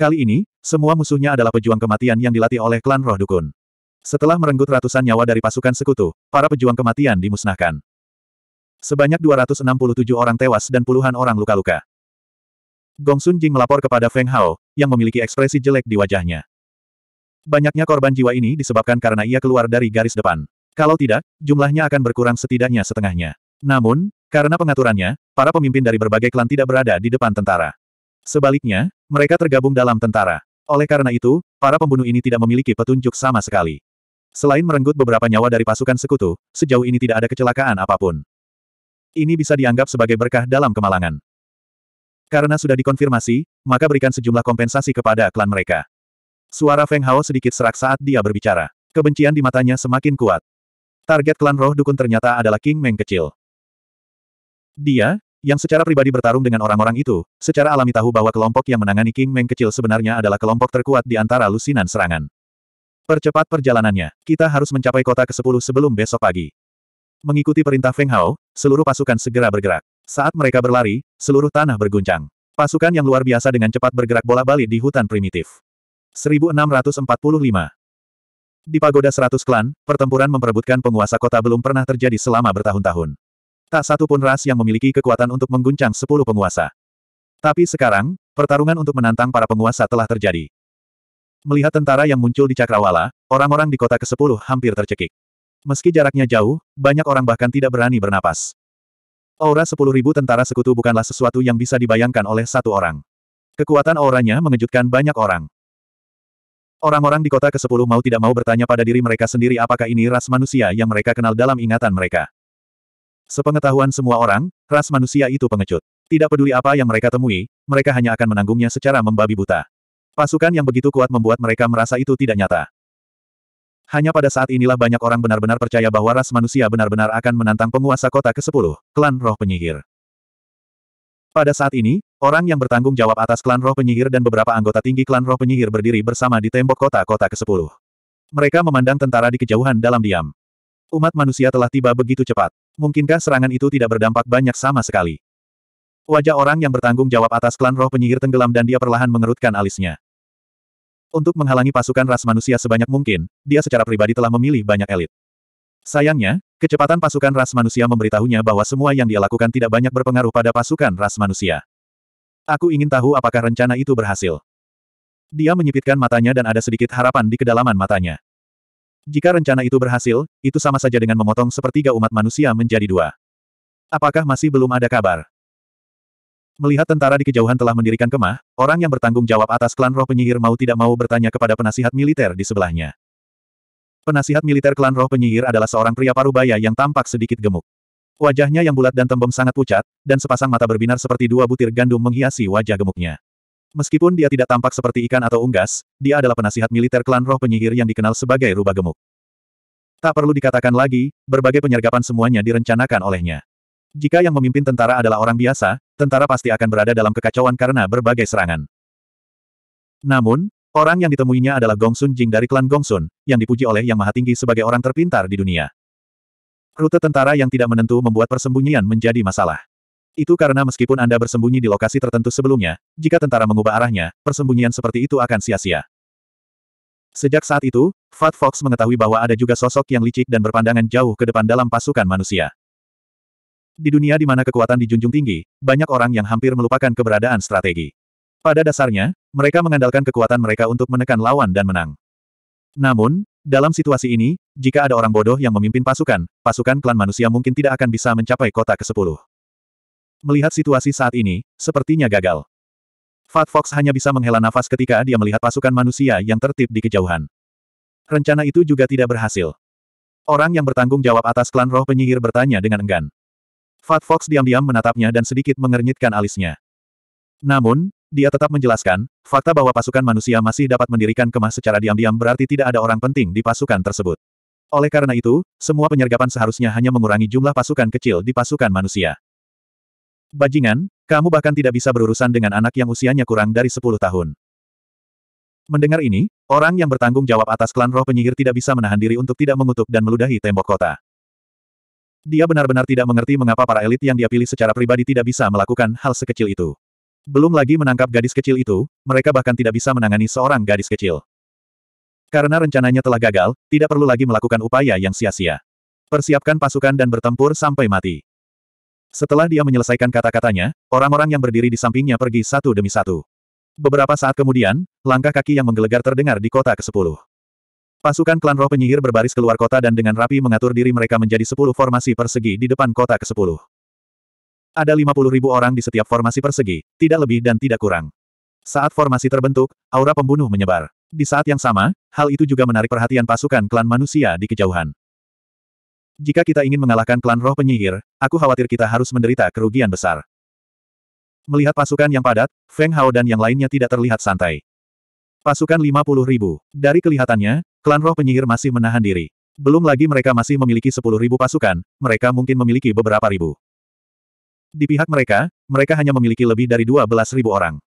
Kali ini, semua musuhnya adalah pejuang kematian yang dilatih oleh klan roh dukun. Setelah merenggut ratusan nyawa dari pasukan sekutu, para pejuang kematian dimusnahkan. Sebanyak 267 orang tewas dan puluhan orang luka-luka. Gong Sun Jing melapor kepada Feng Hao, yang memiliki ekspresi jelek di wajahnya. Banyaknya korban jiwa ini disebabkan karena ia keluar dari garis depan. Kalau tidak, jumlahnya akan berkurang setidaknya setengahnya. Namun, karena pengaturannya, para pemimpin dari berbagai klan tidak berada di depan tentara. Sebaliknya, mereka tergabung dalam tentara. Oleh karena itu, para pembunuh ini tidak memiliki petunjuk sama sekali. Selain merenggut beberapa nyawa dari pasukan sekutu, sejauh ini tidak ada kecelakaan apapun. Ini bisa dianggap sebagai berkah dalam kemalangan. Karena sudah dikonfirmasi, maka berikan sejumlah kompensasi kepada klan mereka. Suara Feng Hao sedikit serak saat dia berbicara. Kebencian di matanya semakin kuat. Target klan roh dukun ternyata adalah King Meng kecil. Dia, yang secara pribadi bertarung dengan orang-orang itu, secara alami tahu bahwa kelompok yang menangani King Meng kecil sebenarnya adalah kelompok terkuat di antara lusinan serangan. Percepat perjalanannya, kita harus mencapai kota ke-10 sebelum besok pagi. Mengikuti perintah Feng Hao, seluruh pasukan segera bergerak. Saat mereka berlari, seluruh tanah berguncang. Pasukan yang luar biasa dengan cepat bergerak bola-balik di hutan primitif. 1645 Di Pagoda 100 Klan, pertempuran memperebutkan penguasa kota belum pernah terjadi selama bertahun-tahun. Tak satu pun ras yang memiliki kekuatan untuk mengguncang sepuluh penguasa. Tapi sekarang, pertarungan untuk menantang para penguasa telah terjadi. Melihat tentara yang muncul di Cakrawala, orang-orang di kota ke-10 hampir tercekik. Meski jaraknya jauh, banyak orang bahkan tidak berani bernapas. Aura sepuluh ribu tentara sekutu bukanlah sesuatu yang bisa dibayangkan oleh satu orang. Kekuatan auranya mengejutkan banyak orang. Orang-orang di kota ke-10 mau tidak mau bertanya pada diri mereka sendiri apakah ini ras manusia yang mereka kenal dalam ingatan mereka. Sepengetahuan semua orang, ras manusia itu pengecut. Tidak peduli apa yang mereka temui, mereka hanya akan menanggungnya secara membabi buta. Pasukan yang begitu kuat membuat mereka merasa itu tidak nyata. Hanya pada saat inilah banyak orang benar-benar percaya bahwa ras manusia benar-benar akan menantang penguasa kota ke-10, klan roh penyihir. Pada saat ini, orang yang bertanggung jawab atas klan roh penyihir dan beberapa anggota tinggi klan roh penyihir berdiri bersama di tembok kota-kota ke-10. Mereka memandang tentara di kejauhan dalam diam. Umat manusia telah tiba begitu cepat. Mungkinkah serangan itu tidak berdampak banyak sama sekali? Wajah orang yang bertanggung jawab atas klan roh penyihir tenggelam dan dia perlahan mengerutkan alisnya. Untuk menghalangi pasukan ras manusia sebanyak mungkin, dia secara pribadi telah memilih banyak elit. Sayangnya, kecepatan pasukan ras manusia memberitahunya bahwa semua yang dia lakukan tidak banyak berpengaruh pada pasukan ras manusia. Aku ingin tahu apakah rencana itu berhasil. Dia menyipitkan matanya dan ada sedikit harapan di kedalaman matanya. Jika rencana itu berhasil, itu sama saja dengan memotong sepertiga umat manusia menjadi dua. Apakah masih belum ada kabar? Melihat tentara di kejauhan telah mendirikan kemah, orang yang bertanggung jawab atas klan roh penyihir mau tidak mau bertanya kepada penasihat militer di sebelahnya. Penasihat militer klan roh penyihir adalah seorang pria parubaya yang tampak sedikit gemuk. Wajahnya yang bulat dan tembem sangat pucat, dan sepasang mata berbinar seperti dua butir gandum menghiasi wajah gemuknya. Meskipun dia tidak tampak seperti ikan atau unggas, dia adalah penasihat militer klan roh penyihir yang dikenal sebagai rubah gemuk. Tak perlu dikatakan lagi, berbagai penyergapan semuanya direncanakan olehnya. Jika yang memimpin tentara adalah orang biasa, tentara pasti akan berada dalam kekacauan karena berbagai serangan. Namun, orang yang ditemuinya adalah Gong Sun Jing dari klan Gong Sun, yang dipuji oleh Yang Maha Tinggi sebagai orang terpintar di dunia. Rute tentara yang tidak menentu membuat persembunyian menjadi masalah. Itu karena meskipun Anda bersembunyi di lokasi tertentu sebelumnya, jika tentara mengubah arahnya, persembunyian seperti itu akan sia-sia. Sejak saat itu, Fat Fox mengetahui bahwa ada juga sosok yang licik dan berpandangan jauh ke depan dalam pasukan manusia. Di dunia di mana kekuatan dijunjung tinggi, banyak orang yang hampir melupakan keberadaan strategi. Pada dasarnya, mereka mengandalkan kekuatan mereka untuk menekan lawan dan menang. Namun, dalam situasi ini, jika ada orang bodoh yang memimpin pasukan, pasukan klan manusia mungkin tidak akan bisa mencapai kota ke-10. Melihat situasi saat ini, sepertinya gagal. Fat Fox hanya bisa menghela nafas ketika dia melihat pasukan manusia yang tertib di kejauhan. Rencana itu juga tidak berhasil. Orang yang bertanggung jawab atas klan roh penyihir bertanya dengan enggan. Fat Fox diam-diam menatapnya dan sedikit mengernyitkan alisnya. Namun, dia tetap menjelaskan, fakta bahwa pasukan manusia masih dapat mendirikan kemah secara diam-diam berarti tidak ada orang penting di pasukan tersebut. Oleh karena itu, semua penyergapan seharusnya hanya mengurangi jumlah pasukan kecil di pasukan manusia. Bajingan, kamu bahkan tidak bisa berurusan dengan anak yang usianya kurang dari 10 tahun. Mendengar ini, orang yang bertanggung jawab atas klan roh penyihir tidak bisa menahan diri untuk tidak mengutuk dan meludahi tembok kota. Dia benar-benar tidak mengerti mengapa para elit yang dia pilih secara pribadi tidak bisa melakukan hal sekecil itu. Belum lagi menangkap gadis kecil itu, mereka bahkan tidak bisa menangani seorang gadis kecil. Karena rencananya telah gagal, tidak perlu lagi melakukan upaya yang sia-sia. Persiapkan pasukan dan bertempur sampai mati. Setelah dia menyelesaikan kata-katanya, orang-orang yang berdiri di sampingnya pergi satu demi satu. Beberapa saat kemudian, langkah kaki yang menggelegar terdengar di kota ke-10. Pasukan klan roh penyihir berbaris keluar kota dan dengan rapi mengatur diri mereka menjadi 10 formasi persegi di depan kota ke-10. Ada 50 ribu orang di setiap formasi persegi, tidak lebih dan tidak kurang. Saat formasi terbentuk, aura pembunuh menyebar. Di saat yang sama, hal itu juga menarik perhatian pasukan klan manusia di kejauhan. Jika kita ingin mengalahkan klan roh penyihir, aku khawatir kita harus menderita kerugian besar. Melihat pasukan yang padat, Feng Hao dan yang lainnya tidak terlihat santai. Pasukan 50 ribu. Dari kelihatannya, klan roh penyihir masih menahan diri. Belum lagi mereka masih memiliki 10 ribu pasukan, mereka mungkin memiliki beberapa ribu. Di pihak mereka, mereka hanya memiliki lebih dari 12 ribu orang.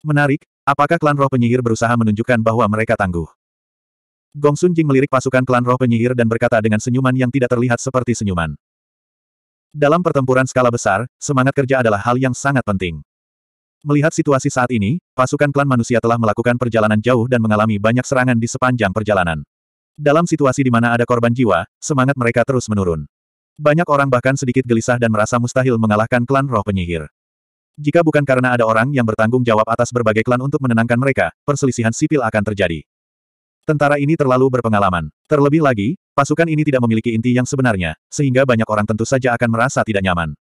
Menarik, apakah klan roh penyihir berusaha menunjukkan bahwa mereka tangguh? Gong Sun Jing melirik pasukan klan roh penyihir dan berkata dengan senyuman yang tidak terlihat seperti senyuman. Dalam pertempuran skala besar, semangat kerja adalah hal yang sangat penting. Melihat situasi saat ini, pasukan klan manusia telah melakukan perjalanan jauh dan mengalami banyak serangan di sepanjang perjalanan. Dalam situasi di mana ada korban jiwa, semangat mereka terus menurun. Banyak orang bahkan sedikit gelisah dan merasa mustahil mengalahkan klan roh penyihir. Jika bukan karena ada orang yang bertanggung jawab atas berbagai klan untuk menenangkan mereka, perselisihan sipil akan terjadi. Tentara ini terlalu berpengalaman. Terlebih lagi, pasukan ini tidak memiliki inti yang sebenarnya, sehingga banyak orang tentu saja akan merasa tidak nyaman.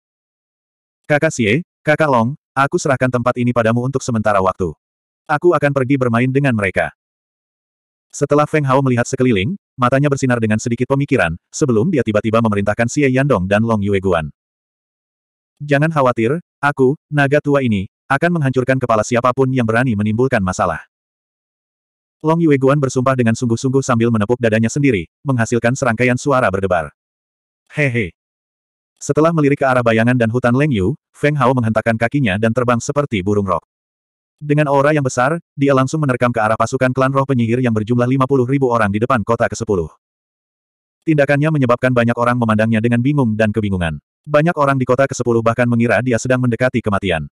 Kakak Xie, kakak Long, aku serahkan tempat ini padamu untuk sementara waktu. Aku akan pergi bermain dengan mereka. Setelah Feng Hao melihat sekeliling, matanya bersinar dengan sedikit pemikiran, sebelum dia tiba-tiba memerintahkan Xie Yandong dan Long Yueguan. Jangan khawatir, aku, naga tua ini, akan menghancurkan kepala siapapun yang berani menimbulkan masalah. Long Yueguan bersumpah dengan sungguh-sungguh sambil menepuk dadanya sendiri, menghasilkan serangkaian suara berdebar. Hehe. Setelah melirik ke arah bayangan dan hutan Leng Yu, Feng Hao menghentakkan kakinya dan terbang seperti burung rok. Dengan aura yang besar, dia langsung menerkam ke arah pasukan klan roh penyihir yang berjumlah 50 ribu orang di depan kota ke-10. Tindakannya menyebabkan banyak orang memandangnya dengan bingung dan kebingungan. Banyak orang di kota ke-10 bahkan mengira dia sedang mendekati kematian.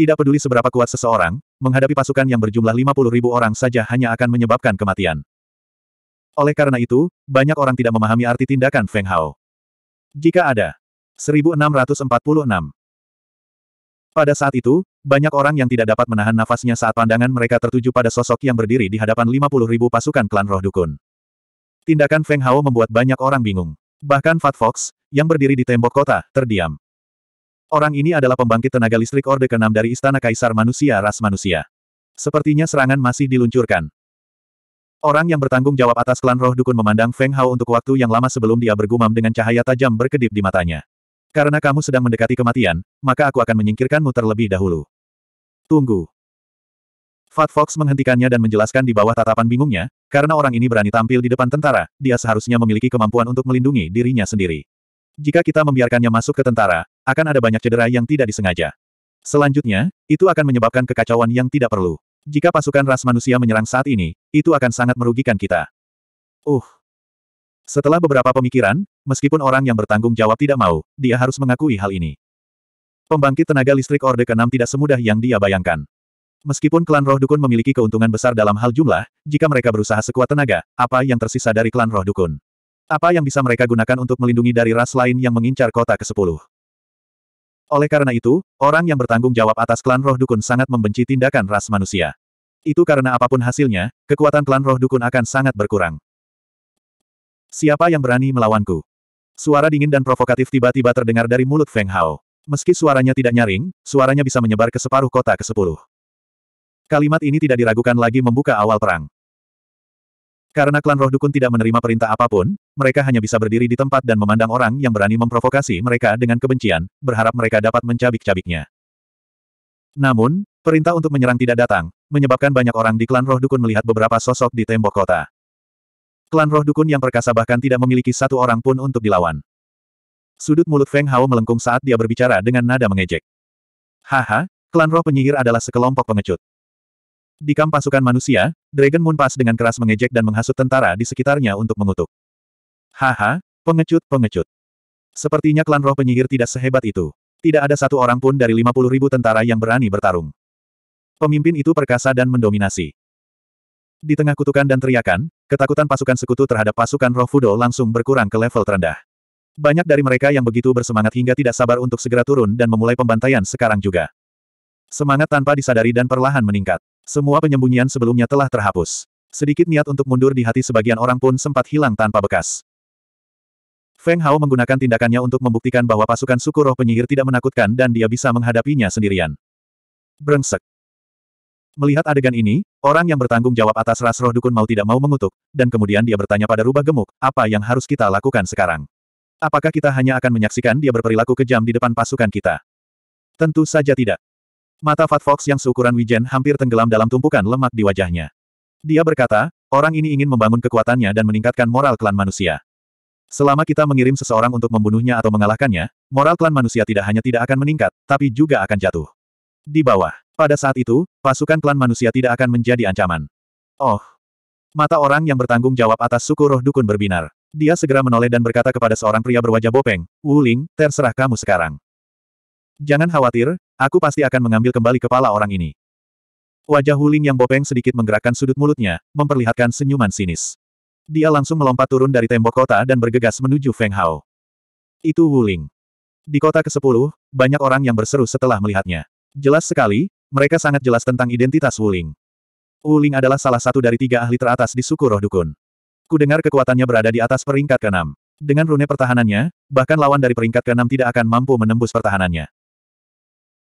Tidak peduli seberapa kuat seseorang, menghadapi pasukan yang berjumlah 50 ribu orang saja hanya akan menyebabkan kematian. Oleh karena itu, banyak orang tidak memahami arti tindakan Feng Hao. Jika ada 1646. Pada saat itu, banyak orang yang tidak dapat menahan nafasnya saat pandangan mereka tertuju pada sosok yang berdiri di hadapan 50 ribu pasukan klan roh dukun. Tindakan Feng Hao membuat banyak orang bingung. Bahkan Fat Fox, yang berdiri di tembok kota, terdiam. Orang ini adalah pembangkit tenaga listrik Orde ke-6 dari Istana Kaisar Manusia Ras Manusia. Sepertinya serangan masih diluncurkan. Orang yang bertanggung jawab atas klan roh dukun memandang Feng Hao untuk waktu yang lama sebelum dia bergumam dengan cahaya tajam berkedip di matanya. Karena kamu sedang mendekati kematian, maka aku akan menyingkirkanmu terlebih dahulu. Tunggu. Fat Fox menghentikannya dan menjelaskan di bawah tatapan bingungnya, karena orang ini berani tampil di depan tentara, dia seharusnya memiliki kemampuan untuk melindungi dirinya sendiri. Jika kita membiarkannya masuk ke tentara, akan ada banyak cedera yang tidak disengaja. Selanjutnya, itu akan menyebabkan kekacauan yang tidak perlu. Jika pasukan ras manusia menyerang saat ini, itu akan sangat merugikan kita. Uh. Setelah beberapa pemikiran, meskipun orang yang bertanggung jawab tidak mau, dia harus mengakui hal ini. Pembangkit tenaga listrik Orde ke-6 tidak semudah yang dia bayangkan. Meskipun klan roh dukun memiliki keuntungan besar dalam hal jumlah, jika mereka berusaha sekuat tenaga, apa yang tersisa dari klan roh dukun? Apa yang bisa mereka gunakan untuk melindungi dari ras lain yang mengincar kota ke-10? Oleh karena itu, orang yang bertanggung jawab atas klan roh dukun sangat membenci tindakan ras manusia. Itu karena apapun hasilnya, kekuatan klan roh dukun akan sangat berkurang. Siapa yang berani melawanku? Suara dingin dan provokatif tiba-tiba terdengar dari mulut Feng Hao. Meski suaranya tidak nyaring, suaranya bisa menyebar ke separuh kota ke-10. Kalimat ini tidak diragukan lagi membuka awal perang. Karena klan roh dukun tidak menerima perintah apapun, mereka hanya bisa berdiri di tempat dan memandang orang yang berani memprovokasi mereka dengan kebencian, berharap mereka dapat mencabik-cabiknya. Namun, perintah untuk menyerang tidak datang, menyebabkan banyak orang di klan roh dukun melihat beberapa sosok di tembok kota. Klan roh dukun yang perkasa bahkan tidak memiliki satu orang pun untuk dilawan. Sudut mulut Feng Hao melengkung saat dia berbicara dengan nada mengejek. Haha, klan roh penyihir adalah sekelompok pengecut. Di kamp pasukan manusia, Dragon Moon Pass dengan keras mengejek dan menghasut tentara di sekitarnya untuk mengutuk. Haha, pengecut-pengecut. Sepertinya klan roh penyihir tidak sehebat itu. Tidak ada satu orang pun dari 50 ribu tentara yang berani bertarung. Pemimpin itu perkasa dan mendominasi. Di tengah kutukan dan teriakan, ketakutan pasukan sekutu terhadap pasukan roh Fudo langsung berkurang ke level terendah. Banyak dari mereka yang begitu bersemangat hingga tidak sabar untuk segera turun dan memulai pembantaian sekarang juga. Semangat tanpa disadari dan perlahan meningkat. Semua penyembunyian sebelumnya telah terhapus. Sedikit niat untuk mundur di hati sebagian orang pun sempat hilang tanpa bekas. Feng Hao menggunakan tindakannya untuk membuktikan bahwa pasukan suku roh penyihir tidak menakutkan dan dia bisa menghadapinya sendirian. Brengsek. Melihat adegan ini, orang yang bertanggung jawab atas ras roh dukun mau tidak mau mengutuk, dan kemudian dia bertanya pada rubah gemuk, apa yang harus kita lakukan sekarang? Apakah kita hanya akan menyaksikan dia berperilaku kejam di depan pasukan kita? Tentu saja tidak. Mata Fat Fox yang seukuran wijen hampir tenggelam dalam tumpukan lemak di wajahnya. Dia berkata, orang ini ingin membangun kekuatannya dan meningkatkan moral klan manusia. Selama kita mengirim seseorang untuk membunuhnya atau mengalahkannya, moral klan manusia tidak hanya tidak akan meningkat, tapi juga akan jatuh. Di bawah. Pada saat itu, pasukan klan manusia tidak akan menjadi ancaman. Oh. Mata orang yang bertanggung jawab atas suku roh dukun berbinar. Dia segera menoleh dan berkata kepada seorang pria berwajah bopeng, Wuling, terserah kamu sekarang. Jangan khawatir, aku pasti akan mengambil kembali kepala orang ini. Wajah Huling yang bopeng sedikit menggerakkan sudut mulutnya, memperlihatkan senyuman sinis. Dia langsung melompat turun dari tembok kota dan bergegas menuju Feng Hao. Itu Wuling. Di kota ke-10, banyak orang yang berseru setelah melihatnya. Jelas sekali, mereka sangat jelas tentang identitas Wuling. Wuling adalah salah satu dari tiga ahli teratas di suku roh dukun. Ku dengar kekuatannya berada di atas peringkat ke-6. Dengan rune pertahanannya, bahkan lawan dari peringkat ke-6 tidak akan mampu menembus pertahanannya.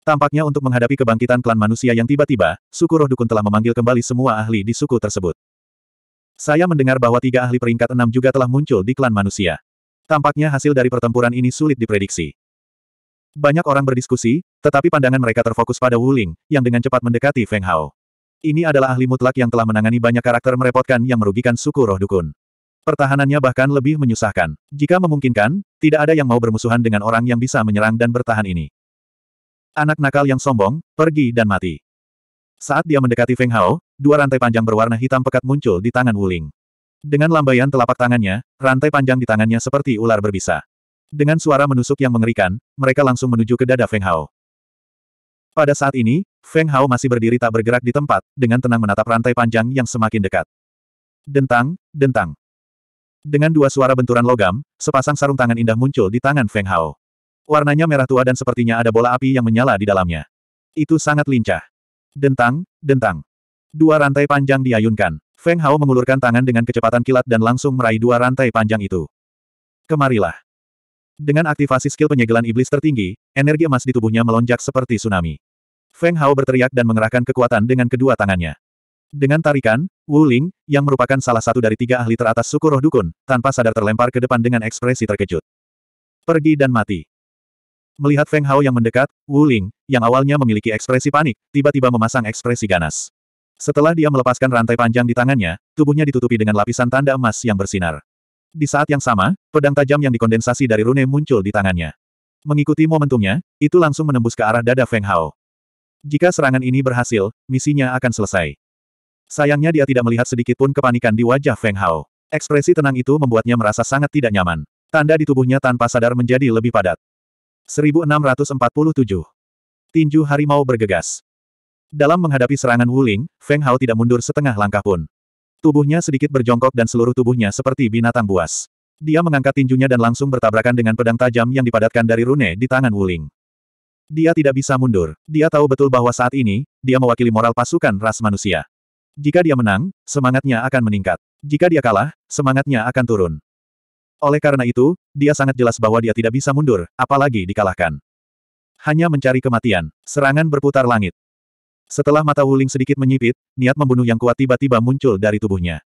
Tampaknya untuk menghadapi kebangkitan klan manusia yang tiba-tiba, suku roh dukun telah memanggil kembali semua ahli di suku tersebut. Saya mendengar bahwa tiga ahli peringkat enam juga telah muncul di klan manusia. Tampaknya hasil dari pertempuran ini sulit diprediksi. Banyak orang berdiskusi, tetapi pandangan mereka terfokus pada Wuling, yang dengan cepat mendekati Feng Hao. Ini adalah ahli mutlak yang telah menangani banyak karakter merepotkan yang merugikan suku roh dukun. Pertahanannya bahkan lebih menyusahkan. Jika memungkinkan, tidak ada yang mau bermusuhan dengan orang yang bisa menyerang dan bertahan ini. Anak nakal yang sombong, pergi dan mati. Saat dia mendekati Feng Hao, dua rantai panjang berwarna hitam pekat muncul di tangan Wuling. Dengan lambaian telapak tangannya, rantai panjang di tangannya seperti ular berbisa. Dengan suara menusuk yang mengerikan, mereka langsung menuju ke dada Feng Hao. Pada saat ini, Feng Hao masih berdiri tak bergerak di tempat, dengan tenang menatap rantai panjang yang semakin dekat. Dentang, dentang. Dengan dua suara benturan logam, sepasang sarung tangan indah muncul di tangan Feng Hao. Warnanya merah tua dan sepertinya ada bola api yang menyala di dalamnya. Itu sangat lincah. Dentang, dentang. Dua rantai panjang diayunkan. Feng Hao mengulurkan tangan dengan kecepatan kilat dan langsung meraih dua rantai panjang itu. Kemarilah. Dengan aktivasi skill penyegelan iblis tertinggi, energi emas di tubuhnya melonjak seperti tsunami. Feng Hao berteriak dan mengerahkan kekuatan dengan kedua tangannya. Dengan tarikan, Wu Ling, yang merupakan salah satu dari tiga ahli teratas suku roh dukun, tanpa sadar terlempar ke depan dengan ekspresi terkejut. Pergi dan mati. Melihat Feng Hao yang mendekat, Wu Ling, yang awalnya memiliki ekspresi panik, tiba-tiba memasang ekspresi ganas. Setelah dia melepaskan rantai panjang di tangannya, tubuhnya ditutupi dengan lapisan tanda emas yang bersinar. Di saat yang sama, pedang tajam yang dikondensasi dari rune muncul di tangannya. Mengikuti momentumnya, itu langsung menembus ke arah dada Feng Hao. Jika serangan ini berhasil, misinya akan selesai. Sayangnya dia tidak melihat sedikit pun kepanikan di wajah Feng Hao. Ekspresi tenang itu membuatnya merasa sangat tidak nyaman. Tanda di tubuhnya tanpa sadar menjadi lebih padat. 1647. Tinju harimau bergegas. Dalam menghadapi serangan Wuling, Feng Hao tidak mundur setengah langkah pun. Tubuhnya sedikit berjongkok dan seluruh tubuhnya seperti binatang buas. Dia mengangkat tinjunya dan langsung bertabrakan dengan pedang tajam yang dipadatkan dari rune di tangan Wuling. Dia tidak bisa mundur. Dia tahu betul bahwa saat ini, dia mewakili moral pasukan ras manusia. Jika dia menang, semangatnya akan meningkat. Jika dia kalah, semangatnya akan turun. Oleh karena itu, dia sangat jelas bahwa dia tidak bisa mundur, apalagi dikalahkan. Hanya mencari kematian. Serangan berputar langit. Setelah mata Wuling sedikit menyipit, niat membunuh yang kuat tiba-tiba muncul dari tubuhnya.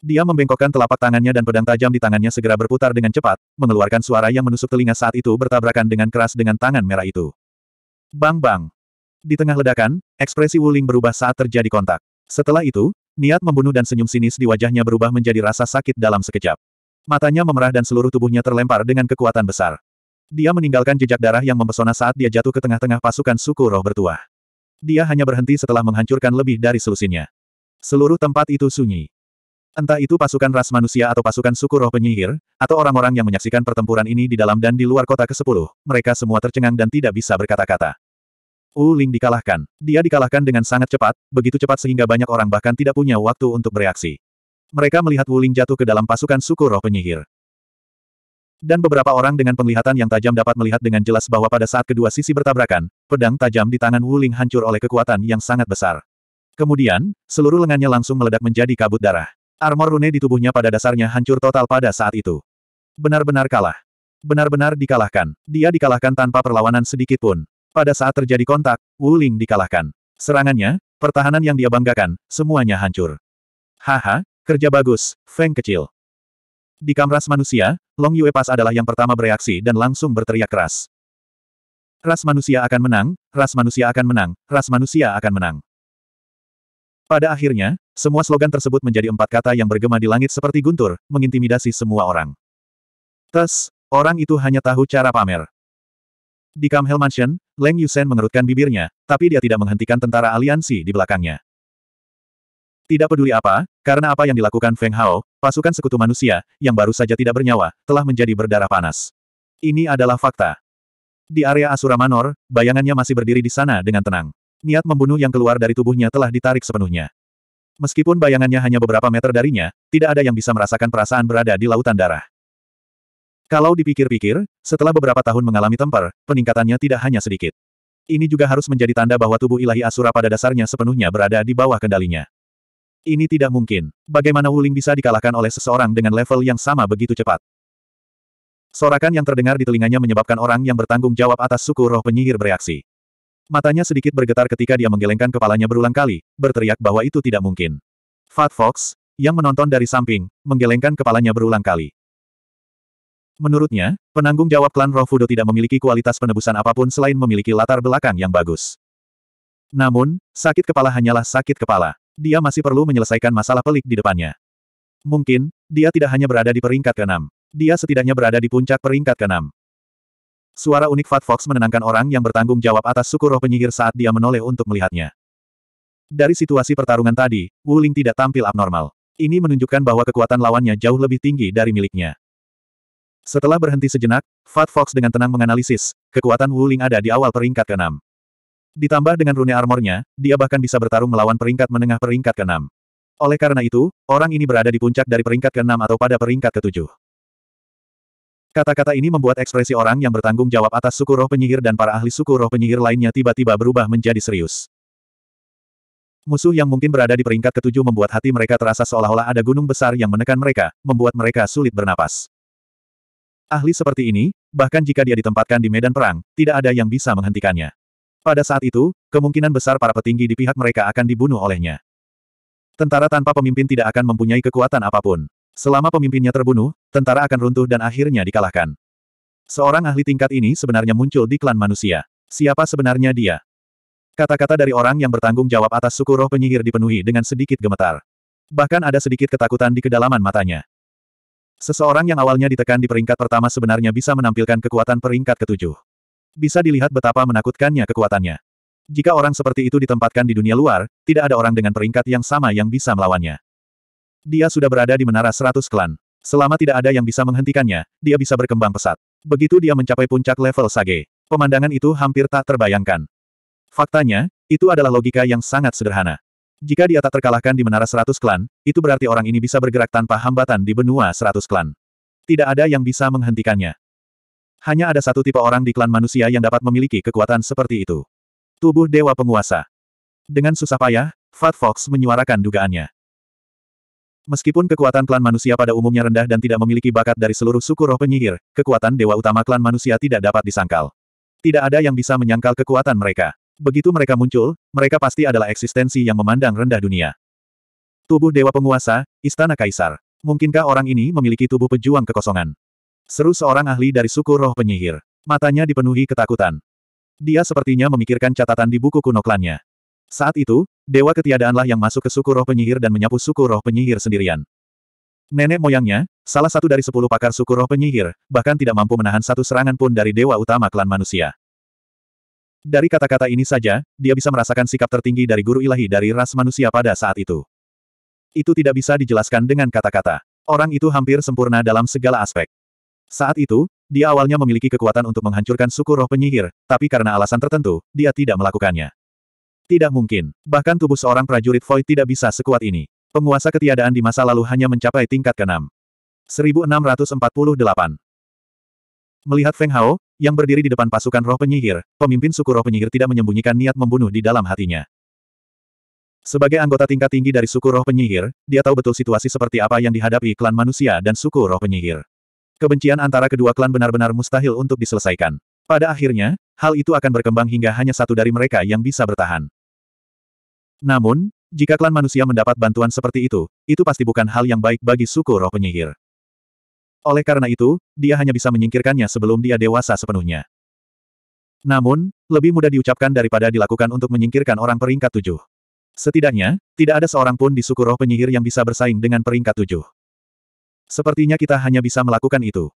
Dia membengkokkan telapak tangannya dan pedang tajam di tangannya segera berputar dengan cepat, mengeluarkan suara yang menusuk telinga saat itu bertabrakan dengan keras dengan tangan merah itu. Bang-bang! Di tengah ledakan, ekspresi Wuling berubah saat terjadi kontak. Setelah itu, niat membunuh dan senyum sinis di wajahnya berubah menjadi rasa sakit dalam sekejap. Matanya memerah dan seluruh tubuhnya terlempar dengan kekuatan besar. Dia meninggalkan jejak darah yang mempesona saat dia jatuh ke tengah-tengah pasukan suku roh bertuah. Dia hanya berhenti setelah menghancurkan lebih dari selusinnya. Seluruh tempat itu sunyi. Entah itu pasukan ras manusia atau pasukan suku roh penyihir, atau orang-orang yang menyaksikan pertempuran ini di dalam dan di luar kota ke-10, mereka semua tercengang dan tidak bisa berkata-kata. Wu Ling dikalahkan. Dia dikalahkan dengan sangat cepat, begitu cepat sehingga banyak orang bahkan tidak punya waktu untuk bereaksi. Mereka melihat Wuling jatuh ke dalam pasukan suku roh penyihir. Dan beberapa orang dengan penglihatan yang tajam dapat melihat dengan jelas bahwa pada saat kedua sisi bertabrakan, pedang tajam di tangan Wuling hancur oleh kekuatan yang sangat besar. Kemudian, seluruh lengannya langsung meledak menjadi kabut darah. Armor rune di tubuhnya pada dasarnya hancur total pada saat itu. Benar-benar kalah. Benar-benar dikalahkan. Dia dikalahkan tanpa perlawanan sedikit pun. Pada saat terjadi kontak, Wuling dikalahkan. Serangannya, pertahanan yang dia banggakan, semuanya hancur. Haha, Kerja bagus, Feng kecil. Di kamras manusia, Long Yue Pas adalah yang pertama bereaksi dan langsung berteriak keras. Ras manusia akan menang, ras manusia akan menang, ras manusia akan menang. Pada akhirnya, semua slogan tersebut menjadi empat kata yang bergema di langit seperti guntur, mengintimidasi semua orang. Tes, orang itu hanya tahu cara pamer. Di Kamhel Mansion, Leng Yusen mengerutkan bibirnya, tapi dia tidak menghentikan tentara aliansi di belakangnya. Tidak peduli apa, karena apa yang dilakukan Feng Hao, pasukan sekutu manusia, yang baru saja tidak bernyawa, telah menjadi berdarah panas. Ini adalah fakta. Di area Asura Manor, bayangannya masih berdiri di sana dengan tenang. Niat membunuh yang keluar dari tubuhnya telah ditarik sepenuhnya. Meskipun bayangannya hanya beberapa meter darinya, tidak ada yang bisa merasakan perasaan berada di lautan darah. Kalau dipikir-pikir, setelah beberapa tahun mengalami temper, peningkatannya tidak hanya sedikit. Ini juga harus menjadi tanda bahwa tubuh ilahi Asura pada dasarnya sepenuhnya berada di bawah kendalinya. Ini tidak mungkin. Bagaimana Wuling bisa dikalahkan oleh seseorang dengan level yang sama begitu cepat? Sorakan yang terdengar di telinganya menyebabkan orang yang bertanggung jawab atas suku roh penyihir bereaksi. Matanya sedikit bergetar ketika dia menggelengkan kepalanya berulang kali, berteriak bahwa itu tidak mungkin. Fat Fox, yang menonton dari samping, menggelengkan kepalanya berulang kali. Menurutnya, penanggung jawab klan roh Fudo tidak memiliki kualitas penebusan apapun selain memiliki latar belakang yang bagus. Namun, sakit kepala hanyalah sakit kepala dia masih perlu menyelesaikan masalah pelik di depannya. Mungkin, dia tidak hanya berada di peringkat keenam. Dia setidaknya berada di puncak peringkat keenam. Suara unik Fat Fox menenangkan orang yang bertanggung jawab atas suku roh penyihir saat dia menoleh untuk melihatnya. Dari situasi pertarungan tadi, Wu Ling tidak tampil abnormal. Ini menunjukkan bahwa kekuatan lawannya jauh lebih tinggi dari miliknya. Setelah berhenti sejenak, Fat Fox dengan tenang menganalisis, kekuatan Wu Ling ada di awal peringkat keenam. Ditambah dengan rune armornya, dia bahkan bisa bertarung melawan peringkat menengah peringkat ke-6. Oleh karena itu, orang ini berada di puncak dari peringkat ke-6 atau pada peringkat ke-7. Kata-kata ini membuat ekspresi orang yang bertanggung jawab atas suku roh penyihir dan para ahli suku roh penyihir lainnya tiba-tiba berubah menjadi serius. Musuh yang mungkin berada di peringkat ketujuh membuat hati mereka terasa seolah-olah ada gunung besar yang menekan mereka, membuat mereka sulit bernapas. Ahli seperti ini, bahkan jika dia ditempatkan di medan perang, tidak ada yang bisa menghentikannya. Pada saat itu, kemungkinan besar para petinggi di pihak mereka akan dibunuh olehnya. Tentara tanpa pemimpin tidak akan mempunyai kekuatan apapun. Selama pemimpinnya terbunuh, tentara akan runtuh dan akhirnya dikalahkan. Seorang ahli tingkat ini sebenarnya muncul di klan manusia. Siapa sebenarnya dia? Kata-kata dari orang yang bertanggung jawab atas suku roh penyihir dipenuhi dengan sedikit gemetar. Bahkan ada sedikit ketakutan di kedalaman matanya. Seseorang yang awalnya ditekan di peringkat pertama sebenarnya bisa menampilkan kekuatan peringkat ketujuh. Bisa dilihat betapa menakutkannya kekuatannya. Jika orang seperti itu ditempatkan di dunia luar, tidak ada orang dengan peringkat yang sama yang bisa melawannya. Dia sudah berada di menara seratus klan. Selama tidak ada yang bisa menghentikannya, dia bisa berkembang pesat. Begitu dia mencapai puncak level Sage, pemandangan itu hampir tak terbayangkan. Faktanya, itu adalah logika yang sangat sederhana. Jika dia tak terkalahkan di menara seratus klan, itu berarti orang ini bisa bergerak tanpa hambatan di benua seratus klan. Tidak ada yang bisa menghentikannya. Hanya ada satu tipe orang di klan manusia yang dapat memiliki kekuatan seperti itu. Tubuh Dewa Penguasa. Dengan susah payah, Fat Fox menyuarakan dugaannya. Meskipun kekuatan klan manusia pada umumnya rendah dan tidak memiliki bakat dari seluruh suku roh penyihir, kekuatan dewa utama klan manusia tidak dapat disangkal. Tidak ada yang bisa menyangkal kekuatan mereka. Begitu mereka muncul, mereka pasti adalah eksistensi yang memandang rendah dunia. Tubuh dewa penguasa, istana kaisar. Mungkinkah orang ini memiliki tubuh pejuang kekosongan? Seru seorang ahli dari suku roh penyihir. Matanya dipenuhi ketakutan. Dia sepertinya memikirkan catatan di buku kuno klannya. Saat itu, dewa ketiadaanlah yang masuk ke suku roh penyihir dan menyapu suku roh penyihir sendirian. Nenek moyangnya, salah satu dari sepuluh pakar suku roh penyihir, bahkan tidak mampu menahan satu serangan pun dari dewa utama klan manusia. Dari kata-kata ini saja, dia bisa merasakan sikap tertinggi dari guru ilahi dari ras manusia pada saat itu. Itu tidak bisa dijelaskan dengan kata-kata. Orang itu hampir sempurna dalam segala aspek. Saat itu, dia awalnya memiliki kekuatan untuk menghancurkan suku roh penyihir, tapi karena alasan tertentu, dia tidak melakukannya. Tidak mungkin. Bahkan tubuh seorang prajurit Void tidak bisa sekuat ini. Penguasa ketiadaan di masa lalu hanya mencapai tingkat ke-6. 1648 Melihat Feng Hao, yang berdiri di depan pasukan roh penyihir, pemimpin suku roh penyihir tidak menyembunyikan niat membunuh di dalam hatinya. Sebagai anggota tingkat tinggi dari suku roh penyihir, dia tahu betul situasi seperti apa yang dihadapi klan manusia dan suku roh penyihir. Kebencian antara kedua klan benar-benar mustahil untuk diselesaikan. Pada akhirnya, hal itu akan berkembang hingga hanya satu dari mereka yang bisa bertahan. Namun, jika klan manusia mendapat bantuan seperti itu, itu pasti bukan hal yang baik bagi suku roh penyihir. Oleh karena itu, dia hanya bisa menyingkirkannya sebelum dia dewasa sepenuhnya. Namun, lebih mudah diucapkan daripada dilakukan untuk menyingkirkan orang peringkat tujuh. Setidaknya, tidak ada seorang pun di suku roh penyihir yang bisa bersaing dengan peringkat tujuh. Sepertinya kita hanya bisa melakukan itu.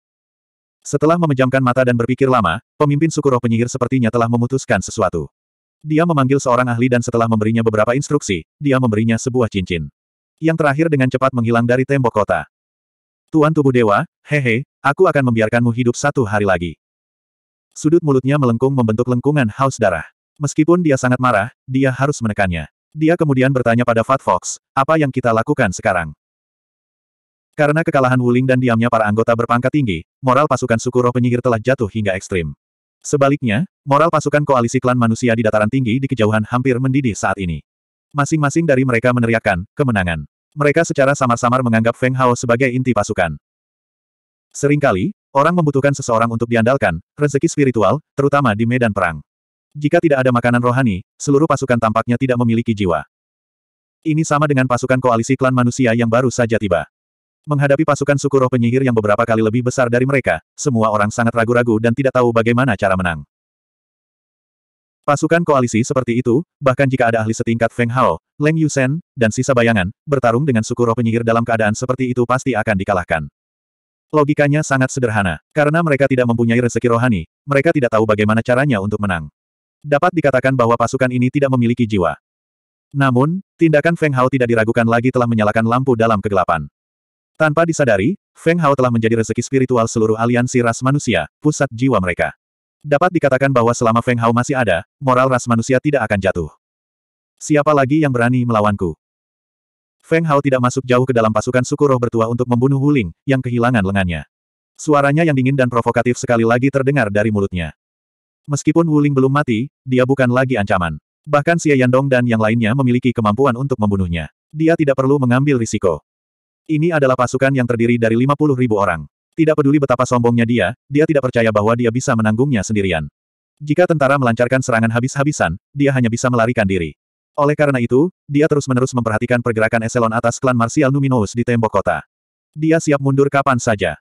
Setelah memejamkan mata dan berpikir lama, pemimpin suku roh penyihir sepertinya telah memutuskan sesuatu. Dia memanggil seorang ahli dan setelah memberinya beberapa instruksi, dia memberinya sebuah cincin. Yang terakhir dengan cepat menghilang dari tembok kota. Tuan tubuh dewa, hehe, aku akan membiarkanmu hidup satu hari lagi. Sudut mulutnya melengkung membentuk lengkungan haus darah. Meskipun dia sangat marah, dia harus menekannya. Dia kemudian bertanya pada Fat Fox, apa yang kita lakukan sekarang? Karena kekalahan Wuling dan diamnya para anggota berpangkat tinggi, moral pasukan suku roh penyihir telah jatuh hingga ekstrim. Sebaliknya, moral pasukan koalisi klan manusia di dataran tinggi di kejauhan hampir mendidih saat ini. Masing-masing dari mereka meneriakkan, kemenangan. Mereka secara samar-samar menganggap Feng Hao sebagai inti pasukan. Seringkali, orang membutuhkan seseorang untuk diandalkan, rezeki spiritual, terutama di medan perang. Jika tidak ada makanan rohani, seluruh pasukan tampaknya tidak memiliki jiwa. Ini sama dengan pasukan koalisi klan manusia yang baru saja tiba. Menghadapi pasukan suku roh penyihir yang beberapa kali lebih besar dari mereka, semua orang sangat ragu-ragu dan tidak tahu bagaimana cara menang. Pasukan koalisi seperti itu, bahkan jika ada ahli setingkat Feng Hao, Leng Yusen, dan sisa bayangan, bertarung dengan suku roh penyihir dalam keadaan seperti itu pasti akan dikalahkan. Logikanya sangat sederhana, karena mereka tidak mempunyai rezeki rohani, mereka tidak tahu bagaimana caranya untuk menang. Dapat dikatakan bahwa pasukan ini tidak memiliki jiwa. Namun, tindakan Feng Hao tidak diragukan lagi telah menyalakan lampu dalam kegelapan. Tanpa disadari, Feng Hao telah menjadi rezeki spiritual seluruh aliansi ras manusia, pusat jiwa mereka. Dapat dikatakan bahwa selama Feng Hao masih ada, moral ras manusia tidak akan jatuh. Siapa lagi yang berani melawanku? Feng Hao tidak masuk jauh ke dalam pasukan suku roh bertua untuk membunuh Wuling, yang kehilangan lengannya. Suaranya yang dingin dan provokatif sekali lagi terdengar dari mulutnya. Meskipun Wuling belum mati, dia bukan lagi ancaman. Bahkan Xie Yandong dan yang lainnya memiliki kemampuan untuk membunuhnya. Dia tidak perlu mengambil risiko. Ini adalah pasukan yang terdiri dari 50 ribu orang. Tidak peduli betapa sombongnya dia, dia tidak percaya bahwa dia bisa menanggungnya sendirian. Jika tentara melancarkan serangan habis-habisan, dia hanya bisa melarikan diri. Oleh karena itu, dia terus-menerus memperhatikan pergerakan eselon atas klan Marsial Numinous di tembok kota. Dia siap mundur kapan saja.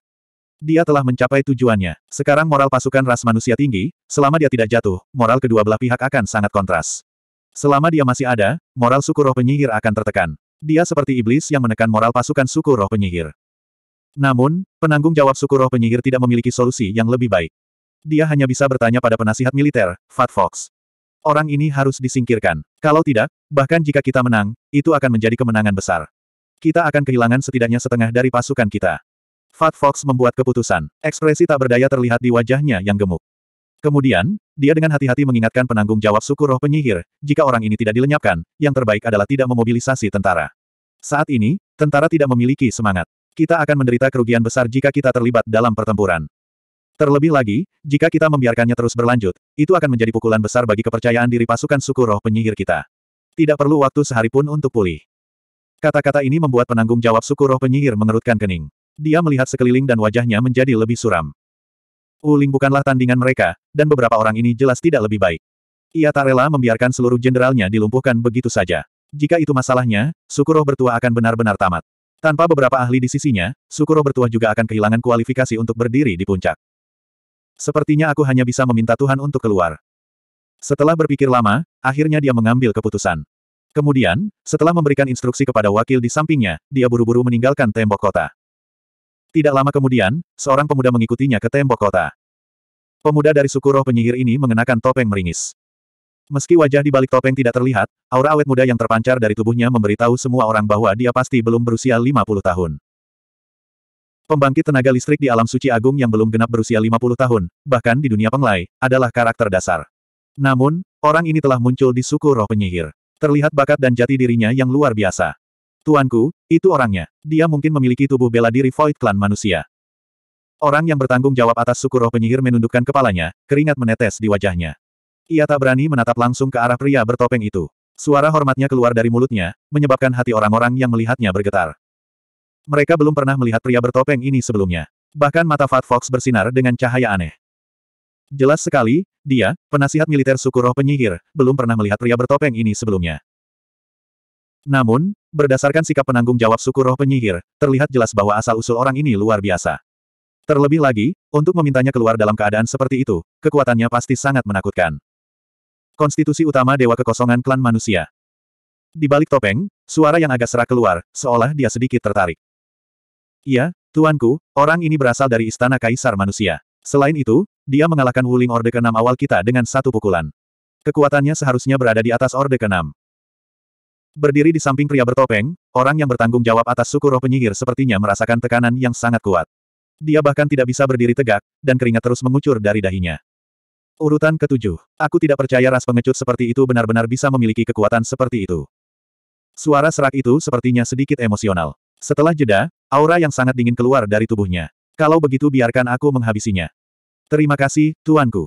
Dia telah mencapai tujuannya. Sekarang moral pasukan ras manusia tinggi, selama dia tidak jatuh, moral kedua belah pihak akan sangat kontras. Selama dia masih ada, moral suku roh penyihir akan tertekan. Dia seperti iblis yang menekan moral pasukan suku roh penyihir. Namun, penanggung jawab suku roh penyihir tidak memiliki solusi yang lebih baik. Dia hanya bisa bertanya pada penasihat militer, Fat Fox. Orang ini harus disingkirkan. Kalau tidak, bahkan jika kita menang, itu akan menjadi kemenangan besar. Kita akan kehilangan setidaknya setengah dari pasukan kita. Fat Fox membuat keputusan. Ekspresi tak berdaya terlihat di wajahnya yang gemuk. Kemudian, dia dengan hati-hati mengingatkan penanggung jawab suku roh penyihir, jika orang ini tidak dilenyapkan, yang terbaik adalah tidak memobilisasi tentara. Saat ini, tentara tidak memiliki semangat. Kita akan menderita kerugian besar jika kita terlibat dalam pertempuran. Terlebih lagi, jika kita membiarkannya terus berlanjut, itu akan menjadi pukulan besar bagi kepercayaan diri pasukan suku roh penyihir kita. Tidak perlu waktu sehari pun untuk pulih. Kata-kata ini membuat penanggung jawab suku roh penyihir mengerutkan kening. Dia melihat sekeliling dan wajahnya menjadi lebih suram. Uling bukanlah tandingan mereka, dan beberapa orang ini jelas tidak lebih baik. Ia tak rela membiarkan seluruh jenderalnya dilumpuhkan begitu saja. Jika itu masalahnya, Sukuro bertua akan benar-benar tamat. Tanpa beberapa ahli di sisinya, Sukuro bertua juga akan kehilangan kualifikasi untuk berdiri di puncak. Sepertinya aku hanya bisa meminta Tuhan untuk keluar. Setelah berpikir lama, akhirnya dia mengambil keputusan. Kemudian, setelah memberikan instruksi kepada wakil di sampingnya, dia buru-buru meninggalkan tembok kota. Tidak lama kemudian, seorang pemuda mengikutinya ke tembok kota. Pemuda dari suku roh penyihir ini mengenakan topeng meringis. Meski wajah di balik topeng tidak terlihat, aura awet muda yang terpancar dari tubuhnya memberitahu semua orang bahwa dia pasti belum berusia 50 tahun. Pembangkit tenaga listrik di alam suci agung yang belum genap berusia 50 tahun, bahkan di dunia penglai, adalah karakter dasar. Namun, orang ini telah muncul di suku roh penyihir. Terlihat bakat dan jati dirinya yang luar biasa. Tuanku, itu orangnya. Dia mungkin memiliki tubuh bela diri Void Klan manusia. Orang yang bertanggung jawab atas suku roh penyihir menundukkan kepalanya, keringat menetes di wajahnya. Ia tak berani menatap langsung ke arah pria bertopeng itu. Suara hormatnya keluar dari mulutnya, menyebabkan hati orang-orang yang melihatnya bergetar. Mereka belum pernah melihat pria bertopeng ini sebelumnya. Bahkan mata Fat Fox bersinar dengan cahaya aneh. Jelas sekali, dia, penasihat militer suku roh penyihir, belum pernah melihat pria bertopeng ini sebelumnya. Namun, berdasarkan sikap penanggung jawab suku roh penyihir, terlihat jelas bahwa asal-usul orang ini luar biasa. Terlebih lagi, untuk memintanya keluar dalam keadaan seperti itu, kekuatannya pasti sangat menakutkan. Konstitusi utama Dewa Kekosongan Klan Manusia Di balik topeng, suara yang agak serak keluar, seolah dia sedikit tertarik. Iya, Tuanku, orang ini berasal dari Istana Kaisar Manusia. Selain itu, dia mengalahkan Wuling Orde ke-6 awal kita dengan satu pukulan. Kekuatannya seharusnya berada di atas Orde ke-6. Berdiri di samping pria bertopeng, orang yang bertanggung jawab atas suku roh penyihir sepertinya merasakan tekanan yang sangat kuat. Dia bahkan tidak bisa berdiri tegak, dan keringat terus mengucur dari dahinya. Urutan ketujuh. Aku tidak percaya ras pengecut seperti itu benar-benar bisa memiliki kekuatan seperti itu. Suara serak itu sepertinya sedikit emosional. Setelah jeda, aura yang sangat dingin keluar dari tubuhnya. Kalau begitu biarkan aku menghabisinya. Terima kasih, tuanku.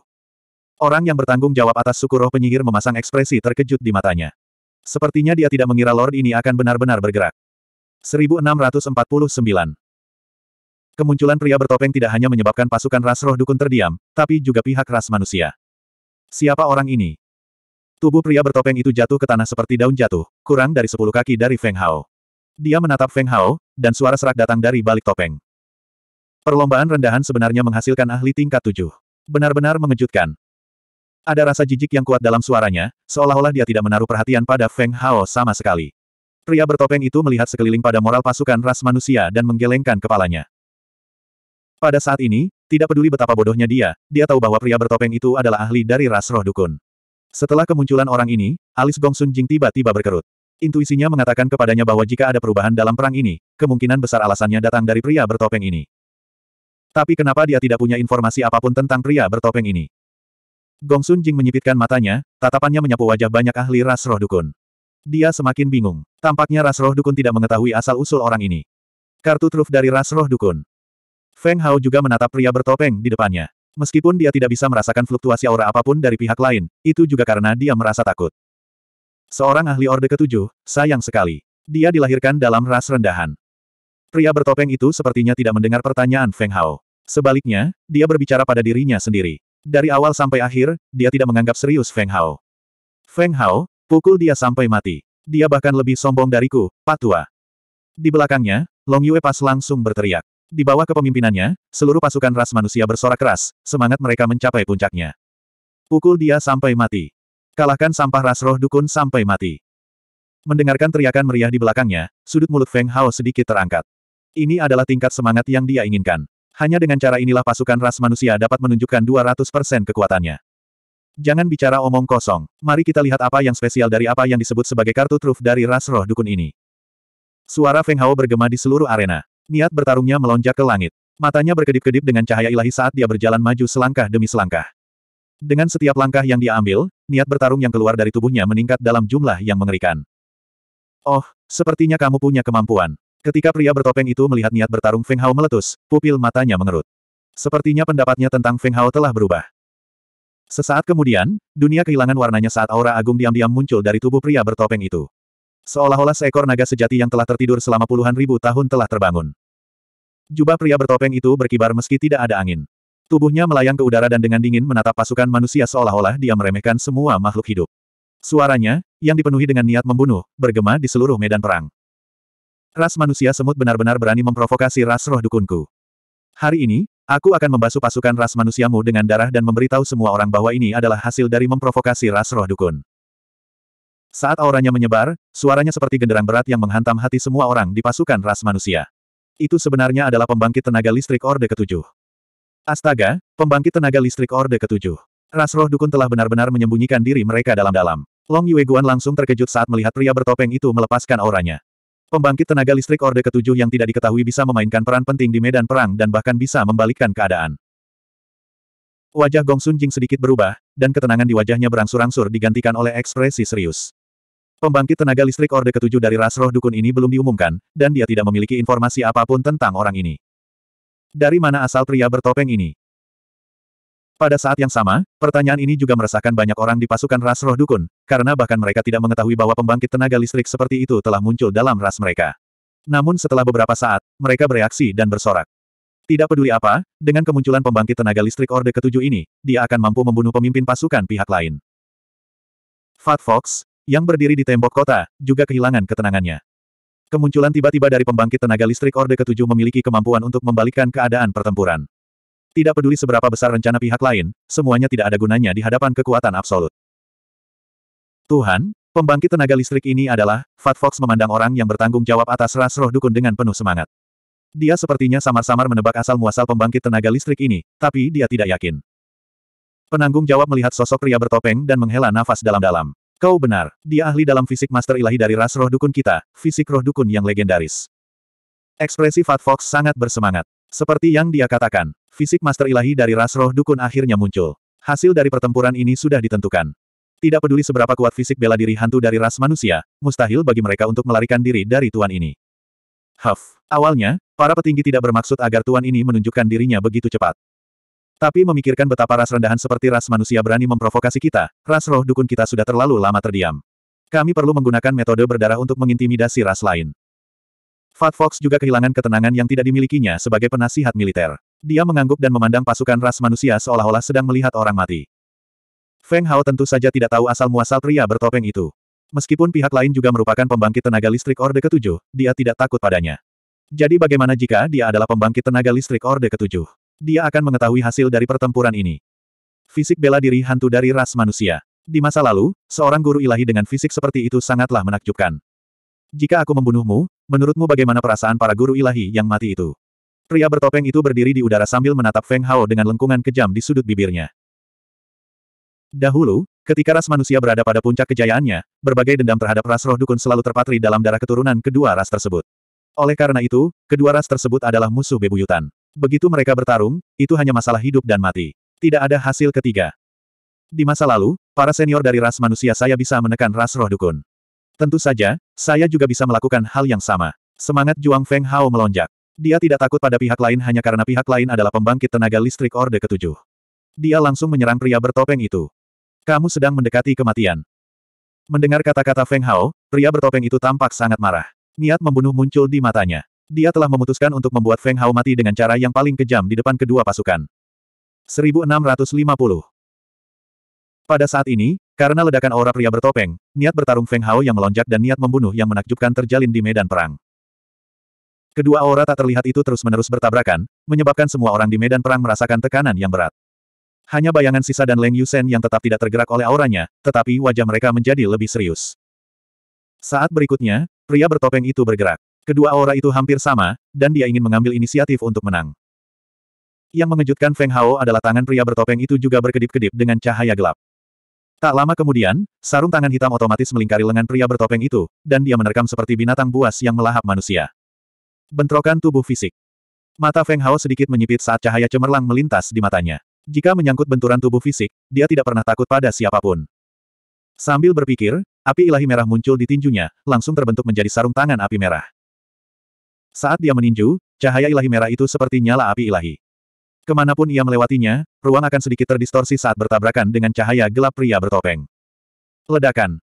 Orang yang bertanggung jawab atas suku roh penyihir memasang ekspresi terkejut di matanya. Sepertinya dia tidak mengira Lord ini akan benar-benar bergerak. 1649 Kemunculan pria bertopeng tidak hanya menyebabkan pasukan ras roh dukun terdiam, tapi juga pihak ras manusia. Siapa orang ini? Tubuh pria bertopeng itu jatuh ke tanah seperti daun jatuh, kurang dari sepuluh kaki dari Feng Hao. Dia menatap Feng Hao, dan suara serak datang dari balik topeng. Perlombaan rendahan sebenarnya menghasilkan ahli tingkat tujuh. Benar-benar mengejutkan. Ada rasa jijik yang kuat dalam suaranya, seolah-olah dia tidak menaruh perhatian pada Feng Hao sama sekali. Pria bertopeng itu melihat sekeliling pada moral pasukan ras manusia dan menggelengkan kepalanya. Pada saat ini, tidak peduli betapa bodohnya dia, dia tahu bahwa pria bertopeng itu adalah ahli dari ras roh dukun. Setelah kemunculan orang ini, alis Gong Sun Jing tiba-tiba berkerut. Intuisinya mengatakan kepadanya bahwa jika ada perubahan dalam perang ini, kemungkinan besar alasannya datang dari pria bertopeng ini. Tapi kenapa dia tidak punya informasi apapun tentang pria bertopeng ini? Gong Sun Jing menyipitkan matanya, tatapannya menyapu wajah banyak ahli ras roh dukun. Dia semakin bingung. Tampaknya ras roh dukun tidak mengetahui asal-usul orang ini. Kartu truf dari ras roh dukun. Feng Hao juga menatap pria bertopeng di depannya. Meskipun dia tidak bisa merasakan fluktuasi aura apapun dari pihak lain, itu juga karena dia merasa takut. Seorang ahli orde ketujuh, sayang sekali. Dia dilahirkan dalam ras rendahan. Pria bertopeng itu sepertinya tidak mendengar pertanyaan Feng Hao. Sebaliknya, dia berbicara pada dirinya sendiri. Dari awal sampai akhir, dia tidak menganggap serius Feng Hao. Feng Hao, pukul dia sampai mati. Dia bahkan lebih sombong dariku, patua. Di belakangnya, Long Yue pas langsung berteriak. Di bawah kepemimpinannya, seluruh pasukan ras manusia bersorak keras, semangat mereka mencapai puncaknya. Pukul dia sampai mati. Kalahkan sampah ras roh dukun sampai mati. Mendengarkan teriakan meriah di belakangnya, sudut mulut Feng Hao sedikit terangkat. Ini adalah tingkat semangat yang dia inginkan. Hanya dengan cara inilah pasukan ras manusia dapat menunjukkan 200% kekuatannya. Jangan bicara omong kosong, mari kita lihat apa yang spesial dari apa yang disebut sebagai kartu truf dari ras roh dukun ini. Suara Feng Hao bergema di seluruh arena. Niat bertarungnya melonjak ke langit. Matanya berkedip-kedip dengan cahaya ilahi saat dia berjalan maju selangkah demi selangkah. Dengan setiap langkah yang dia ambil, niat bertarung yang keluar dari tubuhnya meningkat dalam jumlah yang mengerikan. Oh, sepertinya kamu punya kemampuan. Ketika pria bertopeng itu melihat niat bertarung Feng Hao meletus, pupil matanya mengerut. Sepertinya pendapatnya tentang Feng Hao telah berubah. Sesaat kemudian, dunia kehilangan warnanya saat aura agung diam-diam muncul dari tubuh pria bertopeng itu. Seolah-olah seekor naga sejati yang telah tertidur selama puluhan ribu tahun telah terbangun. Jubah pria bertopeng itu berkibar meski tidak ada angin. Tubuhnya melayang ke udara dan dengan dingin menatap pasukan manusia seolah-olah dia meremehkan semua makhluk hidup. Suaranya, yang dipenuhi dengan niat membunuh, bergema di seluruh medan perang. Ras manusia semut benar-benar berani memprovokasi ras roh dukunku. Hari ini, aku akan membasuh pasukan ras manusiamu dengan darah dan memberitahu semua orang bahwa ini adalah hasil dari memprovokasi ras roh dukun. Saat auranya menyebar, suaranya seperti genderang berat yang menghantam hati semua orang di pasukan ras manusia itu sebenarnya adalah pembangkit tenaga listrik Orde Ketujuh. Astaga, pembangkit tenaga listrik Orde Ketujuh. Rasroh dukun telah benar-benar menyembunyikan diri mereka dalam-dalam. Long Yueguan langsung terkejut saat melihat pria bertopeng itu melepaskan auranya. Pembangkit tenaga listrik Orde Ketujuh yang tidak diketahui bisa memainkan peran penting di medan perang dan bahkan bisa membalikkan keadaan. Wajah Gong Sun Jing sedikit berubah, dan ketenangan di wajahnya berangsur-angsur digantikan oleh ekspresi serius. Pembangkit tenaga listrik Orde Ketujuh dari ras roh dukun ini belum diumumkan, dan dia tidak memiliki informasi apapun tentang orang ini. Dari mana asal pria bertopeng ini? Pada saat yang sama, pertanyaan ini juga meresahkan banyak orang di pasukan ras roh dukun, karena bahkan mereka tidak mengetahui bahwa pembangkit tenaga listrik seperti itu telah muncul dalam ras mereka. Namun setelah beberapa saat, mereka bereaksi dan bersorak. Tidak peduli apa, dengan kemunculan pembangkit tenaga listrik Orde Ketujuh ini, dia akan mampu membunuh pemimpin pasukan pihak lain. Fat Fox, yang berdiri di tembok kota, juga kehilangan ketenangannya. Kemunculan tiba-tiba dari pembangkit tenaga listrik Orde Ketujuh memiliki kemampuan untuk membalikkan keadaan pertempuran. Tidak peduli seberapa besar rencana pihak lain, semuanya tidak ada gunanya di hadapan kekuatan absolut. Tuhan, pembangkit tenaga listrik ini adalah, Fat Fox memandang orang yang bertanggung jawab atas ras roh dukun dengan penuh semangat. Dia sepertinya samar-samar menebak asal-muasal pembangkit tenaga listrik ini, tapi dia tidak yakin. Penanggung jawab melihat sosok pria bertopeng dan menghela nafas dalam-dalam. Kau benar, dia ahli dalam fisik master ilahi dari ras roh dukun kita, fisik roh dukun yang legendaris. Ekspresi Fat Fox sangat bersemangat. Seperti yang dia katakan, fisik master ilahi dari ras roh dukun akhirnya muncul. Hasil dari pertempuran ini sudah ditentukan. Tidak peduli seberapa kuat fisik bela diri hantu dari ras manusia, mustahil bagi mereka untuk melarikan diri dari tuan ini. Huff. Awalnya, para petinggi tidak bermaksud agar tuan ini menunjukkan dirinya begitu cepat. Tapi memikirkan betapa ras rendahan seperti ras manusia berani memprovokasi kita, ras roh dukun kita sudah terlalu lama terdiam. Kami perlu menggunakan metode berdarah untuk mengintimidasi ras lain. Fat Fox juga kehilangan ketenangan yang tidak dimilikinya sebagai penasihat militer. Dia mengangguk dan memandang pasukan ras manusia seolah-olah sedang melihat orang mati. Feng Hao tentu saja tidak tahu asal-muasal pria bertopeng itu. Meskipun pihak lain juga merupakan pembangkit tenaga listrik Orde Ketujuh, dia tidak takut padanya. Jadi bagaimana jika dia adalah pembangkit tenaga listrik Orde Ketujuh? dia akan mengetahui hasil dari pertempuran ini. Fisik bela diri hantu dari ras manusia. Di masa lalu, seorang guru ilahi dengan fisik seperti itu sangatlah menakjubkan. Jika aku membunuhmu, menurutmu bagaimana perasaan para guru ilahi yang mati itu? Pria bertopeng itu berdiri di udara sambil menatap Feng Hao dengan lengkungan kejam di sudut bibirnya. Dahulu, ketika ras manusia berada pada puncak kejayaannya, berbagai dendam terhadap ras roh dukun selalu terpatri dalam darah keturunan kedua ras tersebut. Oleh karena itu, kedua ras tersebut adalah musuh bebuyutan. Begitu mereka bertarung, itu hanya masalah hidup dan mati. Tidak ada hasil ketiga. Di masa lalu, para senior dari ras manusia saya bisa menekan ras roh dukun. Tentu saja, saya juga bisa melakukan hal yang sama. Semangat Juang Feng Hao melonjak. Dia tidak takut pada pihak lain hanya karena pihak lain adalah pembangkit tenaga listrik Orde Ketujuh. Dia langsung menyerang pria bertopeng itu. Kamu sedang mendekati kematian. Mendengar kata-kata Feng Hao, pria bertopeng itu tampak sangat marah. Niat membunuh muncul di matanya. Dia telah memutuskan untuk membuat Feng Hao mati dengan cara yang paling kejam di depan kedua pasukan. 1650 Pada saat ini, karena ledakan aura pria bertopeng, niat bertarung Feng Hao yang melonjak dan niat membunuh yang menakjubkan terjalin di medan perang. Kedua aura tak terlihat itu terus-menerus bertabrakan, menyebabkan semua orang di medan perang merasakan tekanan yang berat. Hanya bayangan sisa dan Leng Yusen yang tetap tidak tergerak oleh auranya, tetapi wajah mereka menjadi lebih serius. Saat berikutnya, Pria bertopeng itu bergerak. Kedua aura itu hampir sama, dan dia ingin mengambil inisiatif untuk menang. Yang mengejutkan Feng Hao adalah tangan pria bertopeng itu juga berkedip-kedip dengan cahaya gelap. Tak lama kemudian, sarung tangan hitam otomatis melingkari lengan pria bertopeng itu, dan dia menerkam seperti binatang buas yang melahap manusia. Bentrokan tubuh fisik. Mata Feng Hao sedikit menyipit saat cahaya cemerlang melintas di matanya. Jika menyangkut benturan tubuh fisik, dia tidak pernah takut pada siapapun. Sambil berpikir, Api ilahi merah muncul di tinjunya, langsung terbentuk menjadi sarung tangan api merah. Saat dia meninju, cahaya ilahi merah itu seperti nyala api ilahi. Kemanapun ia melewatinya, ruang akan sedikit terdistorsi saat bertabrakan dengan cahaya gelap pria bertopeng. Ledakan.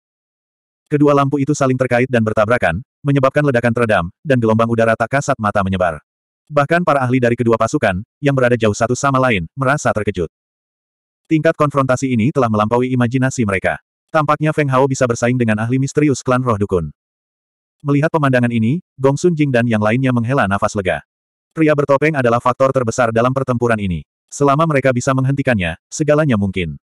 Kedua lampu itu saling terkait dan bertabrakan, menyebabkan ledakan teredam, dan gelombang udara tak kasat mata menyebar. Bahkan para ahli dari kedua pasukan, yang berada jauh satu sama lain, merasa terkejut. Tingkat konfrontasi ini telah melampaui imajinasi mereka. Tampaknya Feng Hao bisa bersaing dengan ahli misterius klan roh dukun. Melihat pemandangan ini, Gong Sun Jing dan yang lainnya menghela nafas lega. Pria bertopeng adalah faktor terbesar dalam pertempuran ini. Selama mereka bisa menghentikannya, segalanya mungkin.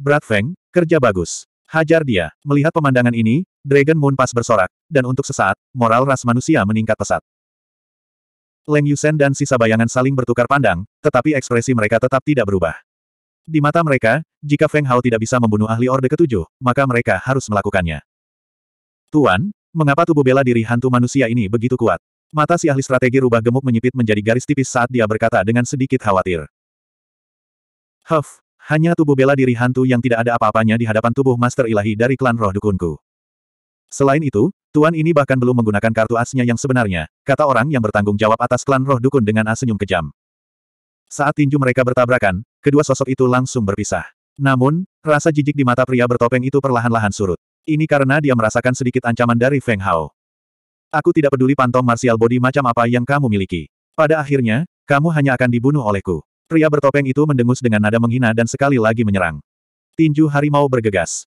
Brad Feng, kerja bagus. Hajar dia. Melihat pemandangan ini, Dragon Moon pas bersorak, dan untuk sesaat, moral ras manusia meningkat pesat. Leng Yusen dan sisa bayangan saling bertukar pandang, tetapi ekspresi mereka tetap tidak berubah. Di mata mereka, jika Feng Hao tidak bisa membunuh ahli Orde Ketujuh, maka mereka harus melakukannya. Tuan, mengapa tubuh bela diri hantu manusia ini begitu kuat? Mata si ahli strategi rubah gemuk menyipit menjadi garis tipis saat dia berkata dengan sedikit khawatir. Huff, hanya tubuh bela diri hantu yang tidak ada apa-apanya di hadapan tubuh Master Ilahi dari klan roh dukunku. Selain itu, Tuan ini bahkan belum menggunakan kartu asnya yang sebenarnya, kata orang yang bertanggung jawab atas klan roh dukun dengan senyum kejam. Saat tinju mereka bertabrakan, kedua sosok itu langsung berpisah. Namun, rasa jijik di mata pria bertopeng itu perlahan-lahan surut. Ini karena dia merasakan sedikit ancaman dari Feng Hao. Aku tidak peduli pantom martial body macam apa yang kamu miliki. Pada akhirnya, kamu hanya akan dibunuh olehku. Pria bertopeng itu mendengus dengan nada menghina dan sekali lagi menyerang. Tinju harimau bergegas.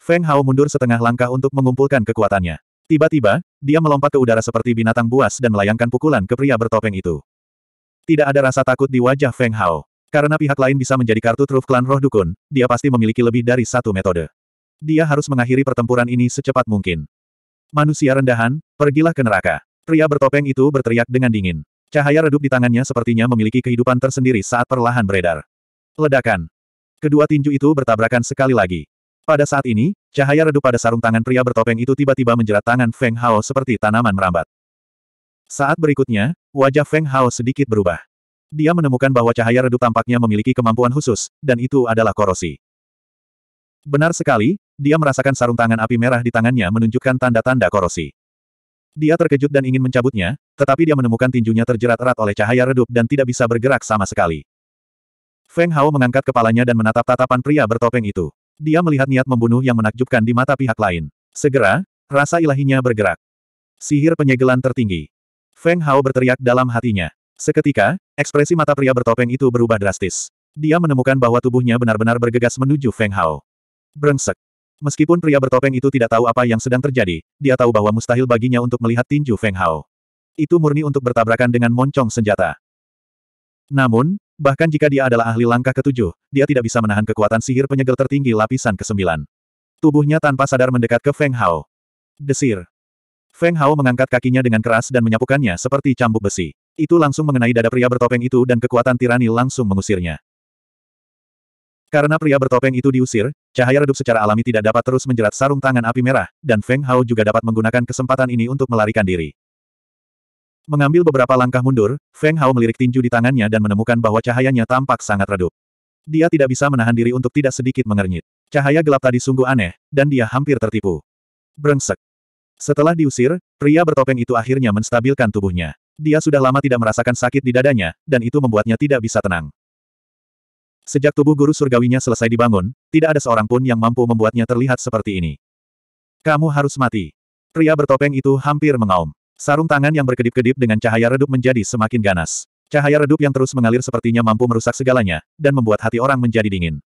Feng Hao mundur setengah langkah untuk mengumpulkan kekuatannya. Tiba-tiba, dia melompat ke udara seperti binatang buas dan melayangkan pukulan ke pria bertopeng itu. Tidak ada rasa takut di wajah Feng Hao. Karena pihak lain bisa menjadi kartu truf klan roh dukun, dia pasti memiliki lebih dari satu metode. Dia harus mengakhiri pertempuran ini secepat mungkin. Manusia rendahan, pergilah ke neraka. Pria bertopeng itu berteriak dengan dingin. Cahaya redup di tangannya sepertinya memiliki kehidupan tersendiri saat perlahan beredar. Ledakan. Kedua tinju itu bertabrakan sekali lagi. Pada saat ini, cahaya redup pada sarung tangan pria bertopeng itu tiba-tiba menjerat tangan Feng Hao seperti tanaman merambat. Saat berikutnya, wajah Feng Hao sedikit berubah. Dia menemukan bahwa cahaya redup tampaknya memiliki kemampuan khusus, dan itu adalah korosi. Benar sekali, dia merasakan sarung tangan api merah di tangannya menunjukkan tanda-tanda korosi. Dia terkejut dan ingin mencabutnya, tetapi dia menemukan tinjunya terjerat erat oleh cahaya redup dan tidak bisa bergerak sama sekali. Feng Hao mengangkat kepalanya dan menatap tatapan pria bertopeng itu. Dia melihat niat membunuh yang menakjubkan di mata pihak lain. Segera, rasa ilahinya bergerak. Sihir penyegelan tertinggi. Feng Hao berteriak dalam hatinya. Seketika, ekspresi mata pria bertopeng itu berubah drastis. Dia menemukan bahwa tubuhnya benar-benar bergegas menuju Feng Hao. Brengsek. Meskipun pria bertopeng itu tidak tahu apa yang sedang terjadi, dia tahu bahwa mustahil baginya untuk melihat tinju Feng Hao. Itu murni untuk bertabrakan dengan moncong senjata. Namun, bahkan jika dia adalah ahli langkah ketujuh, dia tidak bisa menahan kekuatan sihir penyegel tertinggi lapisan kesembilan. Tubuhnya tanpa sadar mendekat ke Feng Hao. Desir. Feng Hao mengangkat kakinya dengan keras dan menyapukannya seperti cambuk besi. Itu langsung mengenai dada pria bertopeng itu dan kekuatan tirani langsung mengusirnya. Karena pria bertopeng itu diusir, cahaya redup secara alami tidak dapat terus menjerat sarung tangan api merah, dan Feng Hao juga dapat menggunakan kesempatan ini untuk melarikan diri. Mengambil beberapa langkah mundur, Feng Hao melirik tinju di tangannya dan menemukan bahwa cahayanya tampak sangat redup. Dia tidak bisa menahan diri untuk tidak sedikit mengernyit. Cahaya gelap tadi sungguh aneh, dan dia hampir tertipu. Brengsek. Setelah diusir, pria bertopeng itu akhirnya menstabilkan tubuhnya. Dia sudah lama tidak merasakan sakit di dadanya, dan itu membuatnya tidak bisa tenang. Sejak tubuh guru surgawinya selesai dibangun, tidak ada seorang pun yang mampu membuatnya terlihat seperti ini. Kamu harus mati. Pria bertopeng itu hampir mengaum. Sarung tangan yang berkedip-kedip dengan cahaya redup menjadi semakin ganas. Cahaya redup yang terus mengalir sepertinya mampu merusak segalanya, dan membuat hati orang menjadi dingin.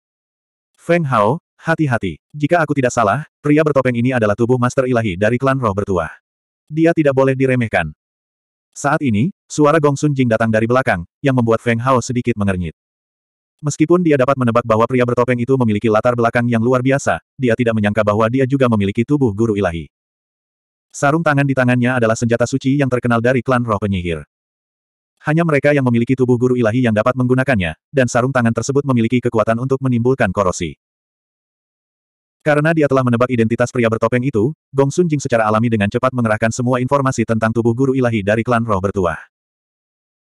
Feng Hao, hati-hati. Jika aku tidak salah, pria bertopeng ini adalah tubuh master ilahi dari klan roh bertuah. Dia tidak boleh diremehkan. Saat ini, suara Gong Sun Jing datang dari belakang, yang membuat Feng Hao sedikit mengernyit. Meskipun dia dapat menebak bahwa pria bertopeng itu memiliki latar belakang yang luar biasa, dia tidak menyangka bahwa dia juga memiliki tubuh guru ilahi. Sarung tangan di tangannya adalah senjata suci yang terkenal dari klan roh penyihir. Hanya mereka yang memiliki tubuh guru ilahi yang dapat menggunakannya, dan sarung tangan tersebut memiliki kekuatan untuk menimbulkan korosi. Karena dia telah menebak identitas pria bertopeng itu, Gong Sun Jing secara alami dengan cepat mengerahkan semua informasi tentang tubuh guru ilahi dari klan roh bertuah.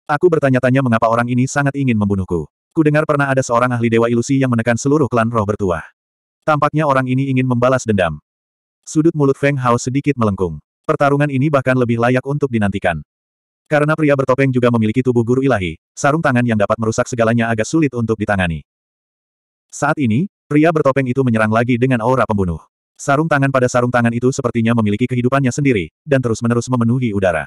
Aku bertanya-tanya mengapa orang ini sangat ingin membunuhku. Ku dengar pernah ada seorang ahli dewa ilusi yang menekan seluruh klan roh bertuah. Tampaknya orang ini ingin membalas dendam. Sudut mulut Feng Hao sedikit melengkung. Pertarungan ini bahkan lebih layak untuk dinantikan. Karena pria bertopeng juga memiliki tubuh guru ilahi, sarung tangan yang dapat merusak segalanya agak sulit untuk ditangani. Saat ini, Pria bertopeng itu menyerang lagi dengan aura pembunuh. Sarung tangan pada sarung tangan itu sepertinya memiliki kehidupannya sendiri, dan terus-menerus memenuhi udara.